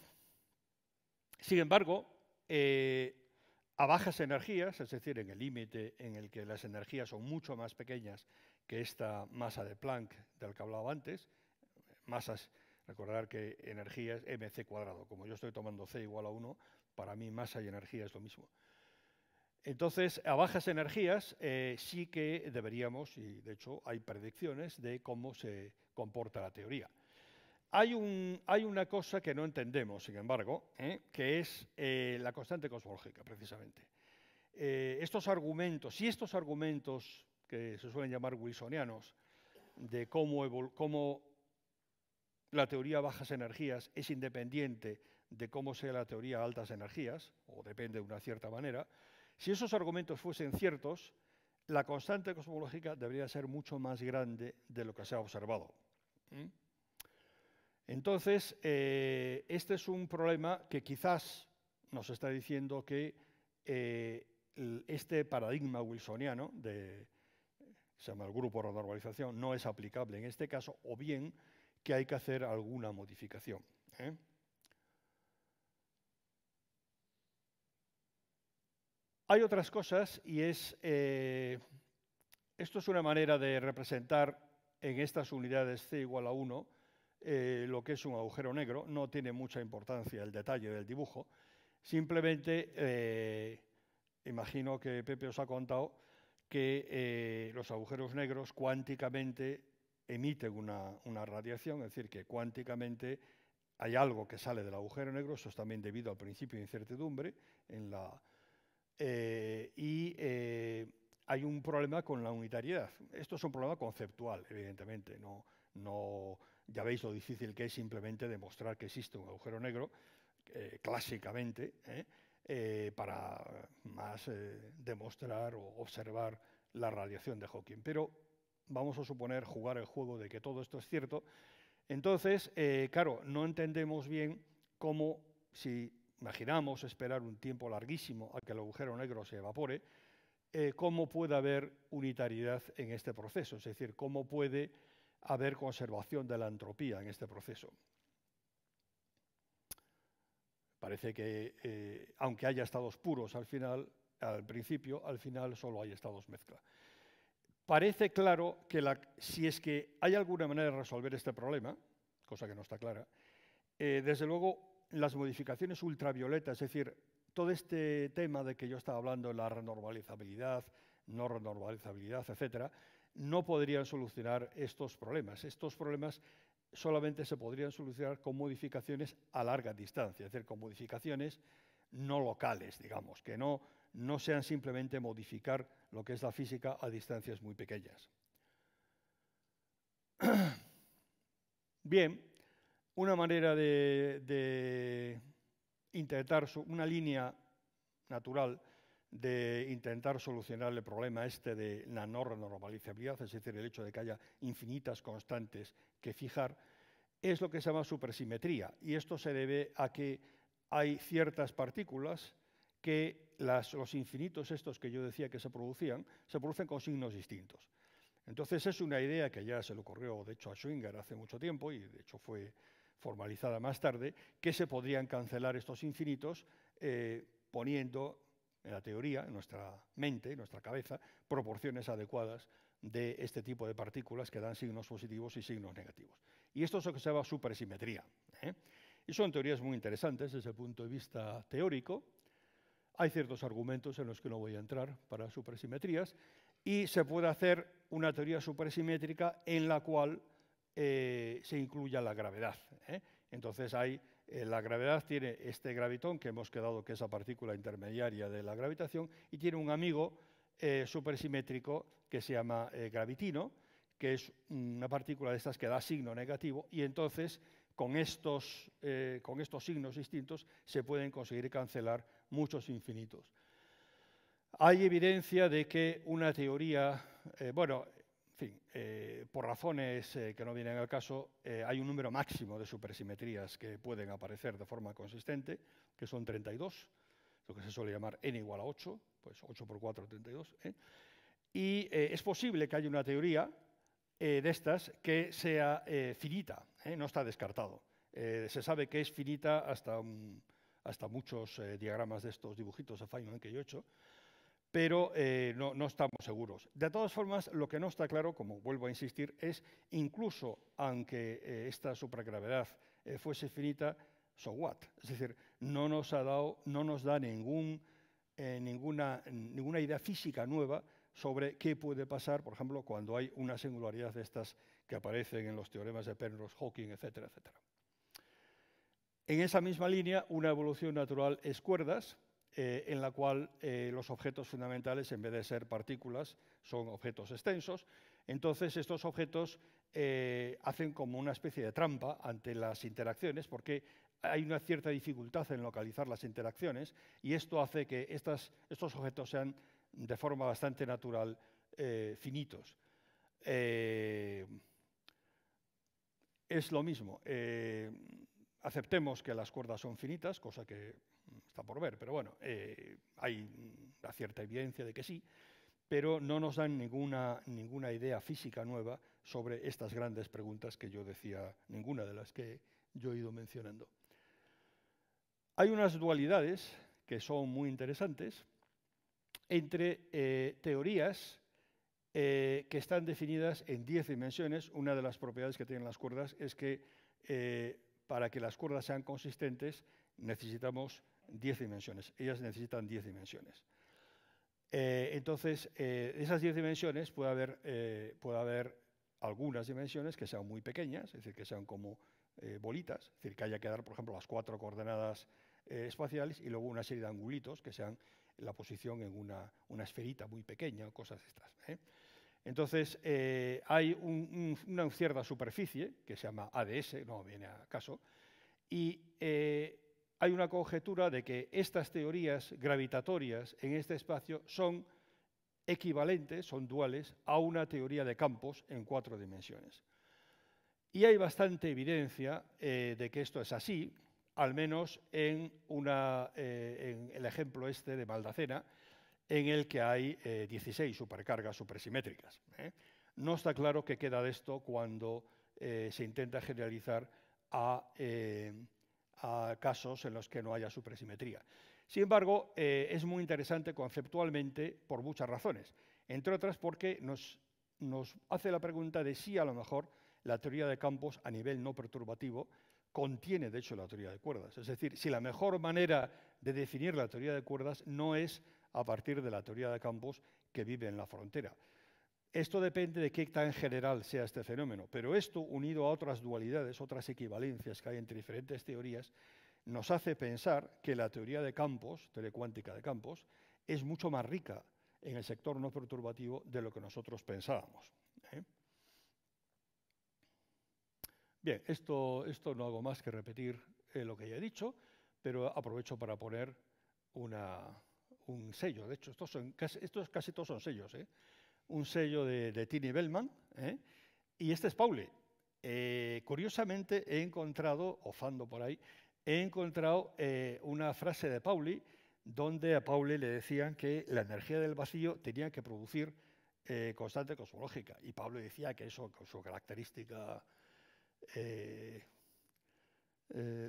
[SPEAKER 2] sin embargo, eh, a bajas energías, es decir, en el límite en el que las energías son mucho más pequeñas que esta masa de Planck del que hablaba antes, masas, recordar que energía es mc cuadrado, como yo estoy tomando c igual a 1, para mí masa y energía es lo mismo. Entonces, a bajas energías eh, sí que deberíamos, y de hecho hay predicciones de cómo se comporta la teoría. Hay, una cosa que no entendemos, sin embargo, ¿eh? que es eh, la constante cosmológica, precisamente. estos argumentos, si estos argumentos que se suelen llamar wilsonianos, de cómo, cómo la teoría bajas energías es independiente de cómo sea la teoría de altas energías, o depende de una cierta manera, si esos argumentos fuesen ciertos, la constante cosmológica debería ser mucho más grande de lo que se ha observado. ¿Mm? Entonces, eh, este es un problema que quizás nos está diciendo que eh, este paradigma wilsoniano de se llama el grupo de normalización no es aplicable en este caso, o bien que hay que hacer alguna modificación. ¿eh? Hay otras cosas y es, eh, esto es una manera de representar en estas unidades C igual a 1 eh, lo que es un agujero negro, no tiene mucha importancia el detalle del dibujo, simplemente eh, imagino que Pepe os ha contado que los agujeros negros cuánticamente emiten una, una radiación, es decir, que cuánticamente hay algo que sale del agujero negro, eso es también debido al principio de incertidumbre en la eh, y eh, hay un problema con la unitariedad. Esto es un problema conceptual, evidentemente. No, ya veis lo difícil que es simplemente demostrar que existe un agujero negro, eh, clásicamente, para más demostrar o observar la radiación de Hawking. Pero vamos a suponer jugar el juego de que todo esto es cierto. Entonces, claro, no entendemos bien cómo si imaginamos esperar un tiempo larguísimo a que el agujero negro se evapore, eh, cómo puede haber unitariedad en este proceso, es decir, cómo puede haber conservación de la entropía en este proceso. Parece que, eh, aunque haya estados puros al final, al principio, al final solo hay estados mezcla. Parece claro que si es que hay alguna manera de resolver este problema, cosa que no está clara, eh, desde luego las modificaciones ultravioletas, es decir, todo este tema de que yo estaba hablando, la renormalizabilidad, no renormalizabilidad, etcétera, no podrían solucionar estos problemas. Estos problemas solamente se podrían solucionar con modificaciones a larga distancia, es decir, con modificaciones no locales, digamos, que no, no sean simplemente modificar lo que es la física a distancias muy pequeñas. Bien, una manera de, intentar, una línea natural de intentar solucionar el problema este de la no renormalizabilidad, es decir, el hecho de que haya infinitas constantes que fijar, es lo que se llama supersimetría. Y esto se debe a que hay ciertas partículas que los infinitos estos que yo decía que se producían, se producen con signos distintos. Entonces es una idea que ya se le ocurrió, de hecho, a Schwinger hace mucho tiempo, y de hecho fue formalizada más tarde, que se podrían cancelar estos infinitos eh, poniendo en la teoría, en nuestra mente, en nuestra cabeza, proporciones adecuadas de este tipo de partículas que dan signos positivos y signos negativos. Y esto es lo que se llama supersimetría. Y ¿eh? son teorías muy interesantes desde el punto de vista teórico. Hay ciertos argumentos en los que no voy a entrar para supersimetrías. Y se puede hacer una teoría supersimétrica en la cual eh, se incluya la gravedad. ¿eh? Entonces hay, eh, la gravedad tiene este gravitón, que hemos quedado que es la partícula intermediaria de la gravitación, y tiene un amigo supersimétrico que se llama gravitino, que es una partícula de estas que da signo negativo, y entonces con estos, con estos signos distintos se pueden conseguir cancelar muchos infinitos. Hay evidencia de que una teoría, bueno, en fin, eh, por razones eh, que no vienen al caso, eh, hay un número máximo de supersimetrías que pueden aparecer de forma consistente, que son 32, lo que se suele llamar n igual a 8, pues 8 por 4, 32. Y es posible que haya una teoría de estas que sea finita, no está descartado. se sabe que es finita hasta, hasta muchos diagramas de estos dibujitos de Feynman que yo he hecho pero eh, no, estamos seguros. De todas formas, lo que no está claro, como vuelvo a insistir, es incluso aunque eh, esta supragravedad eh, fuese finita, so what? Es decir, no nos, ha dado, no nos da ninguna, idea física nueva sobre qué puede pasar, por ejemplo, cuando hay una singularidad de estas que aparecen en los teoremas de Penrose, Hawking, etc. etcétera. En esa misma línea, una evolución natural es cuerdas, eh, en la cual eh, los objetos fundamentales, en vez de ser partículas, son objetos extensos. Entonces, estos objetos eh, hacen como una especie de trampa ante las interacciones, porque hay una cierta dificultad en localizar las interacciones, y esto hace que estos objetos sean de forma bastante natural finitos. es lo mismo. aceptemos que las cuerdas son finitas, cosa que está por ver, pero bueno, eh, hay una cierta evidencia de que sí, pero no nos dan ninguna, ninguna idea física nueva sobre estas grandes preguntas que yo decía, ninguna de las que yo he ido mencionando. Hay unas dualidades que son muy interesantes entre eh, teorías eh, que están definidas en 10 dimensiones. Una de las propiedades que tienen las cuerdas es que para que las cuerdas sean consistentes necesitamos 10 dimensiones. Ellas necesitan 10 dimensiones. Eh, entonces, eh, esas 10 dimensiones puede haber, eh, puede haber algunas dimensiones que sean muy pequeñas, es decir, que sean como eh, bolitas, es decir, que haya que dar, por ejemplo, las cuatro coordenadas espaciales y luego una serie de angulitos que sean la posición en una, esferita muy pequeña, cosas estas. Entonces, hay una cierta superficie que se llama ADS, no viene a caso, y hay una conjetura de que estas teorías gravitatorias en este espacio son equivalentes, son duales, a una teoría de campos en cuatro dimensiones. Y hay bastante evidencia eh, de que esto es así, al menos en, eh, el ejemplo este de Maldacena, en el que hay 16 eh, supercargas supersimétricas. No está claro qué queda de esto cuando se intenta generalizar a, a casos en los que no haya supersimetría. Sin embargo, eh, es muy interesante conceptualmente por muchas razones, entre otras porque nos hace la pregunta de si a lo mejor la teoría de campos a nivel no perturbativo contiene, de hecho, la teoría de cuerdas. Es decir, si la mejor manera de definir la teoría de cuerdas no es a partir de la teoría de campos que vive en la frontera, esto depende de qué tan general sea este fenómeno, pero esto, unido a otras dualidades, otras equivalencias que hay entre diferentes teorías, nos hace pensar que la teoría de campos, cuántica de campos, es mucho más rica en el sector no perturbativo de lo que nosotros pensábamos. ¿eh? Bien, esto, esto, no hago más que repetir eh, lo que ya he dicho, pero aprovecho para poner un sello. De hecho, estos son, casi, estos casi todos son sellos. ¿eh? un sello de, Tini Bellman, ¿eh? y este es Pauli. Eh, curiosamente he encontrado, ofando por ahí, he encontrado eh, una frase de Pauli donde a Pauli le decían que la energía del vacío tenía que producir constante cosmológica. Y Pauli decía que eso, con su característica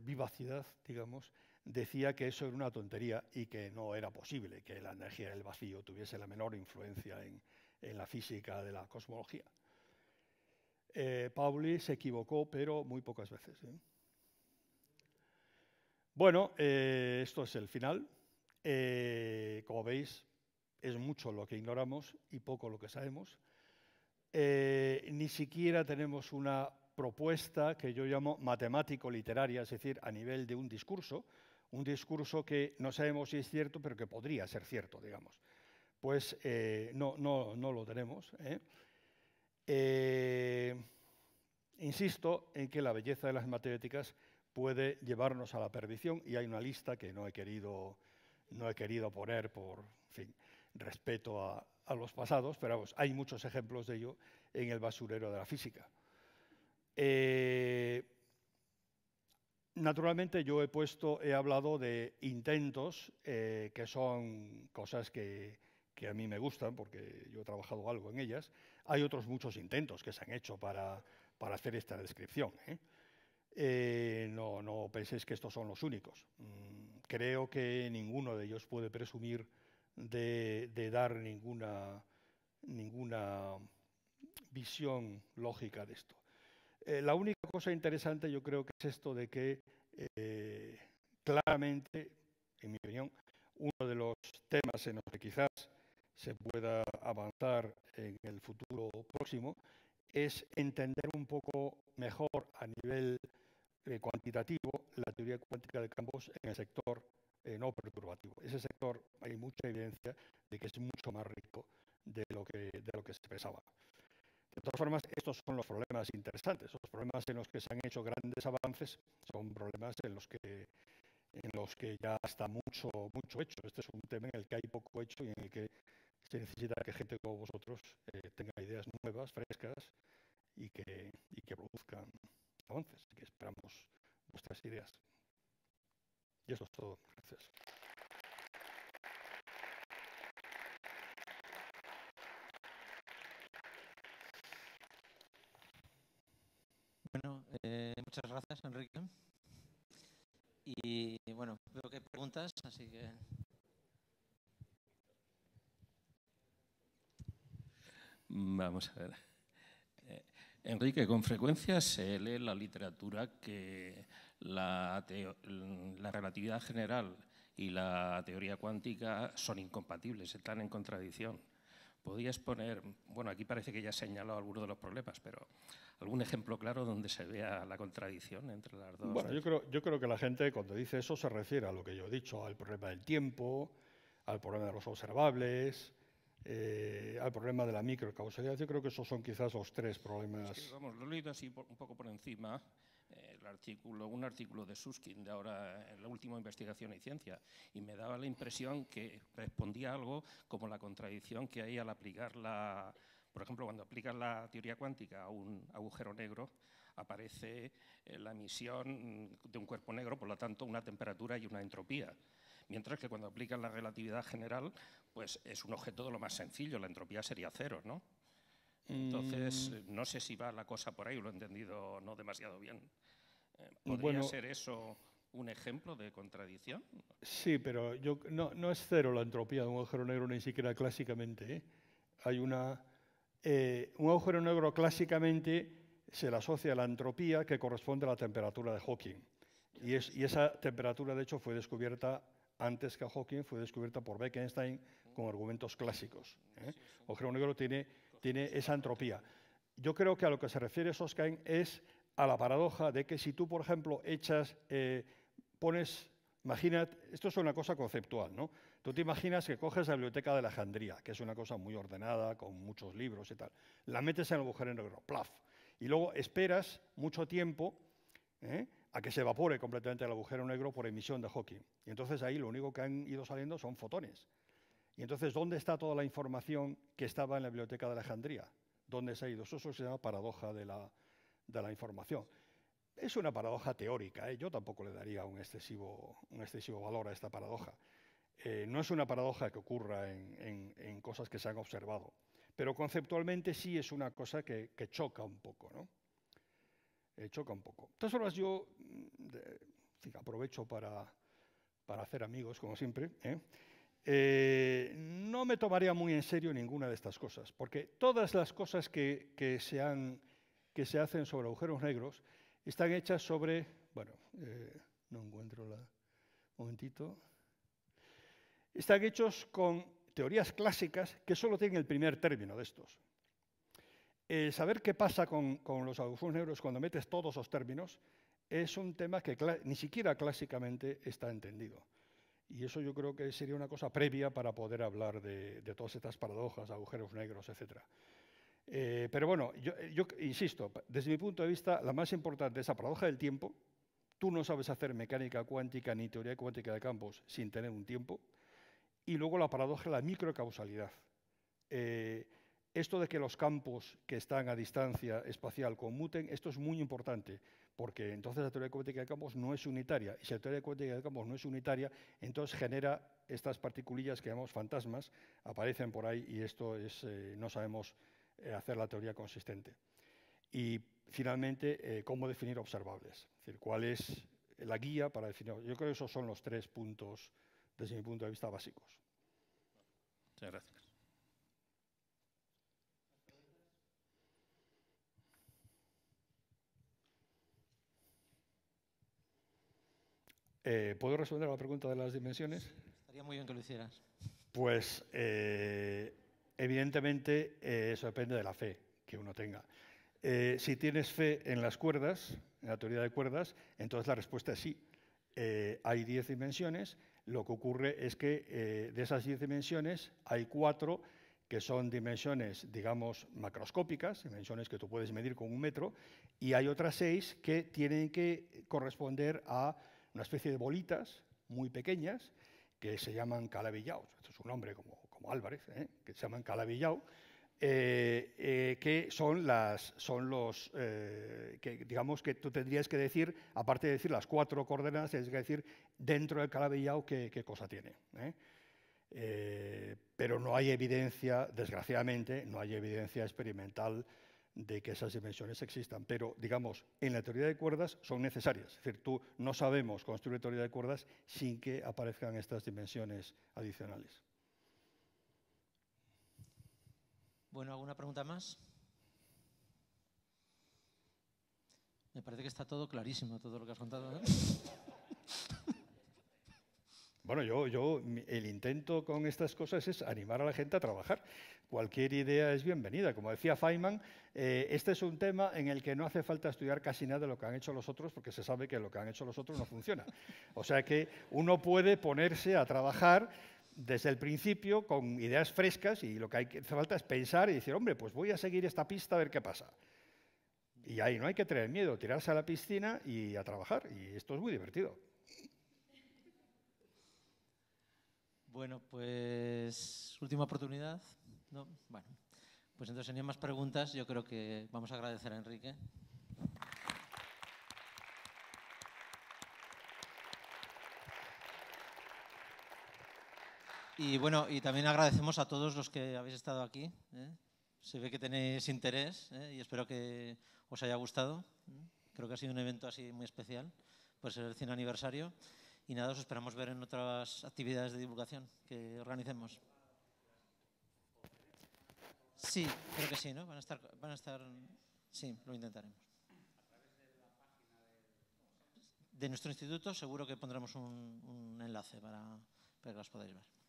[SPEAKER 2] vivacidad, digamos, decía que eso era una tontería y que no era posible que la energía del vacío tuviese la menor influencia en, en la física de la cosmología. Eh, Pauli se equivocó, pero muy pocas veces. ¿eh? Bueno, eh, esto es el final. como veis, es mucho lo que ignoramos y poco lo que sabemos. ni siquiera tenemos una propuesta que yo llamo matemático-literaria, es decir, a nivel de un discurso, un discurso que no sabemos si es cierto, pero que podría ser cierto, digamos pues eh, no, no, lo tenemos. ¿eh? Eh, insisto en que la belleza de las matemáticas puede llevarnos a la perdición y hay una lista que no he querido, no he querido poner por fin, respeto a, los pasados, pero hay muchos ejemplos de ello en el basurero de la física. Naturalmente yo he puesto, he hablado de intentos que son cosas que que a mí me gustan porque yo he trabajado algo en ellas, hay otros muchos intentos que se han hecho para, para hacer esta descripción. ¿eh? Eh, no, no penséis que estos son los únicos. Mm, creo que ninguno de ellos puede presumir de, dar ninguna, ninguna visión lógica de esto. Eh, la única cosa interesante yo creo que es esto de que claramente, en mi opinión, uno de los temas en los que quizás se pueda avanzar en el futuro próximo es entender un poco mejor a nivel eh, cuantitativo la teoría cuántica de campos en el sector eh, no perturbativo. Ese sector hay mucha evidencia de que es mucho más rico de lo que, de lo que se pensaba. De todas formas, estos son los problemas interesantes. Los problemas en los que se han hecho grandes avances son problemas en los que, en los que ya está mucho, mucho hecho. Este es un tema en el que hay poco hecho y en el que se necesita que gente como vosotros eh, tenga ideas nuevas, frescas y que, y que produzcan avances. Así que esperamos vuestras ideas. Y eso es todo. Gracias.
[SPEAKER 1] Bueno, eh, muchas gracias, Enrique. Y bueno, veo que hay preguntas, así que
[SPEAKER 3] Vamos a ver. Eh, Enrique, con frecuencia se lee la literatura que la, relatividad general y la teoría cuántica son incompatibles, están en contradicción. ¿Podrías poner, bueno, aquí parece que ya has señalado algunos de los problemas, pero algún ejemplo claro donde se vea la contradicción entre las dos? Bueno,
[SPEAKER 2] yo creo que la gente cuando dice eso se refiere a lo que yo he dicho, al problema del tiempo, al problema de los observables, eh, al problema de la microcausalidad. Yo creo que esos son quizás los tres problemas.
[SPEAKER 3] vamos, lo he leído así un poco por encima, eh, el artículo, un artículo de Susskind de ahora, en la última investigación y ciencia, y me daba la impresión que respondía algo como la contradicción que hay al aplicar la, por ejemplo, cuando aplicas la teoría cuántica a un agujero negro, aparece eh, la emisión de un cuerpo negro, por lo tanto, una temperatura y una entropía mientras que cuando aplican la relatividad general, pues es un objeto de lo más sencillo, la entropía sería cero, ¿no? Mm. Entonces, no sé si va la cosa por ahí, lo he entendido no demasiado bien. Eh, ¿Podría ser eso un ejemplo de contradicción? Sí,
[SPEAKER 2] pero yo, no, es cero la entropía de un agujero negro ni siquiera clásicamente. ¿eh? Hay una, eh, un agujero negro clásicamente se le asocia a la entropía que corresponde a la temperatura de Hawking. Y, y esa temperatura, de hecho, fue descubierta antes que Hawking, fue descubierta por Bekenstein, con argumentos clásicos. ¿eh? Ojero negro tiene, tiene esa entropía. Yo creo que a lo que se refiere Soskain es a la paradoja de que si tú, por ejemplo, echas, eh, pones, imagínate, esto es una cosa conceptual, ¿no? Tú te imaginas que coges la biblioteca de Alejandría, que es una cosa muy ordenada, con muchos libros y tal, la metes en el agujero negro, plaf, y luego esperas mucho tiempo ¿eh? a que se evapore completamente el agujero negro por emisión de Hawking. Y entonces ahí lo único que han ido saliendo son fotones. Y entonces, ¿dónde está toda la información que estaba en la biblioteca de Alejandría? ¿Dónde se ha ido? Eso, se llama paradoja de la, información. Es una paradoja teórica, ¿eh? yo tampoco le daría un excesivo, un excesivo valor a esta paradoja. Eh, no es una paradoja que ocurra en, cosas que se han observado, pero conceptualmente sí es una cosa que, choca un poco. ¿no? Eh, choca un poco. Entonces yo mm, aprovecho para, para, hacer amigos, como siempre. ¿eh? Eh, no me tomaría muy en serio ninguna de estas cosas, porque todas las cosas que, se, hacen sobre agujeros negros están hechas sobre, bueno, eh, no encuentro la, momentito, están hechos con teorías clásicas que solo tienen el primer término de estos. saber qué pasa con los agujeros negros cuando metes todos los términos es un tema que ni siquiera clásicamente está entendido. Y eso yo creo que sería una cosa previa para poder hablar de, todas estas paradojas, agujeros negros, etc. Eh, pero bueno, yo, eh, insisto, desde mi punto de vista, la más importante es la paradoja del tiempo. Tú no sabes hacer mecánica cuántica ni teoría cuántica de campos sin tener un tiempo. Y luego la paradoja de la microcausalidad. Eh, esto de que los campos que están a distancia espacial conmuten, esto es muy importante porque entonces la teoría cuántica de campos no es unitaria, y si la teoría cuántica de campos no es unitaria, entonces genera estas particulillas que llamamos fantasmas, aparecen por ahí y esto es, eh, no sabemos eh, hacer la teoría consistente. Y finalmente, eh, cómo definir observables, es decir, cuál es la guía para definir. Yo creo que esos son los tres puntos, desde mi punto de vista, básicos. Muchas gracias. Eh, ¿Puedo responder a la pregunta de las dimensiones?
[SPEAKER 1] estaría muy bien que lo hicieras.
[SPEAKER 2] Pues eh, evidentemente eh, eso depende de la fe que uno tenga. si tienes fe en las cuerdas, en la teoría de cuerdas, entonces la respuesta es sí. hay 10 dimensiones. Lo que ocurre es que de esas 10 dimensiones hay cuatro que son dimensiones, digamos, macroscópicas, dimensiones que tú puedes medir con un metro, y hay otras seis que tienen que corresponder a una especie de bolitas muy pequeñas que se llaman calabillaos. Esto es un nombre como, Álvarez, ¿eh? que se llaman calabillao, eh, eh, que son las, son los, que digamos que tú tendrías que decir, aparte de decir las cuatro coordenadas, tienes que decir dentro del calabillao qué, qué cosa tiene. pero no hay evidencia, desgraciadamente, no hay evidencia experimental de que esas dimensiones existan, pero digamos, en la teoría de cuerdas son necesarias. Es decir, tú no sabemos construir teoría de cuerdas sin que aparezcan estas dimensiones adicionales.
[SPEAKER 1] Bueno, ¿alguna pregunta más? Me parece que está todo clarísimo, todo lo que has contado. ¿eh?
[SPEAKER 2] Bueno, yo, yo, el intento con estas cosas es animar a la gente a trabajar. Cualquier idea es bienvenida. Como decía Feynman, eh, este es un tema en el que no hace falta estudiar casi nada de lo que han hecho los otros, porque se sabe que lo que han hecho los otros no funciona. O sea que uno puede ponerse a trabajar desde el principio con ideas frescas y lo que hace falta es pensar y decir, hombre, pues voy a seguir esta pista a ver qué pasa. Y ahí no hay que tener miedo, tirarse a la piscina y a trabajar. Y esto es muy divertido.
[SPEAKER 1] Bueno, pues última oportunidad. bueno. Pues entonces, si no hay más preguntas, yo creo que vamos a agradecer a Enrique. Y bueno, y también agradecemos a todos los que habéis estado aquí. ¿eh? Se ve que tenéis interés ¿eh? y espero que os haya gustado. ¿eh? Creo que ha sido un evento así muy especial, pues el 100 aniversario. Y nada, os esperamos ver en otras actividades de divulgación que organicemos. Sí, creo que sí, ¿no? Van a estar, van a estar sí, lo intentaremos. De nuestro instituto seguro que pondremos un, enlace para, para que las podáis ver.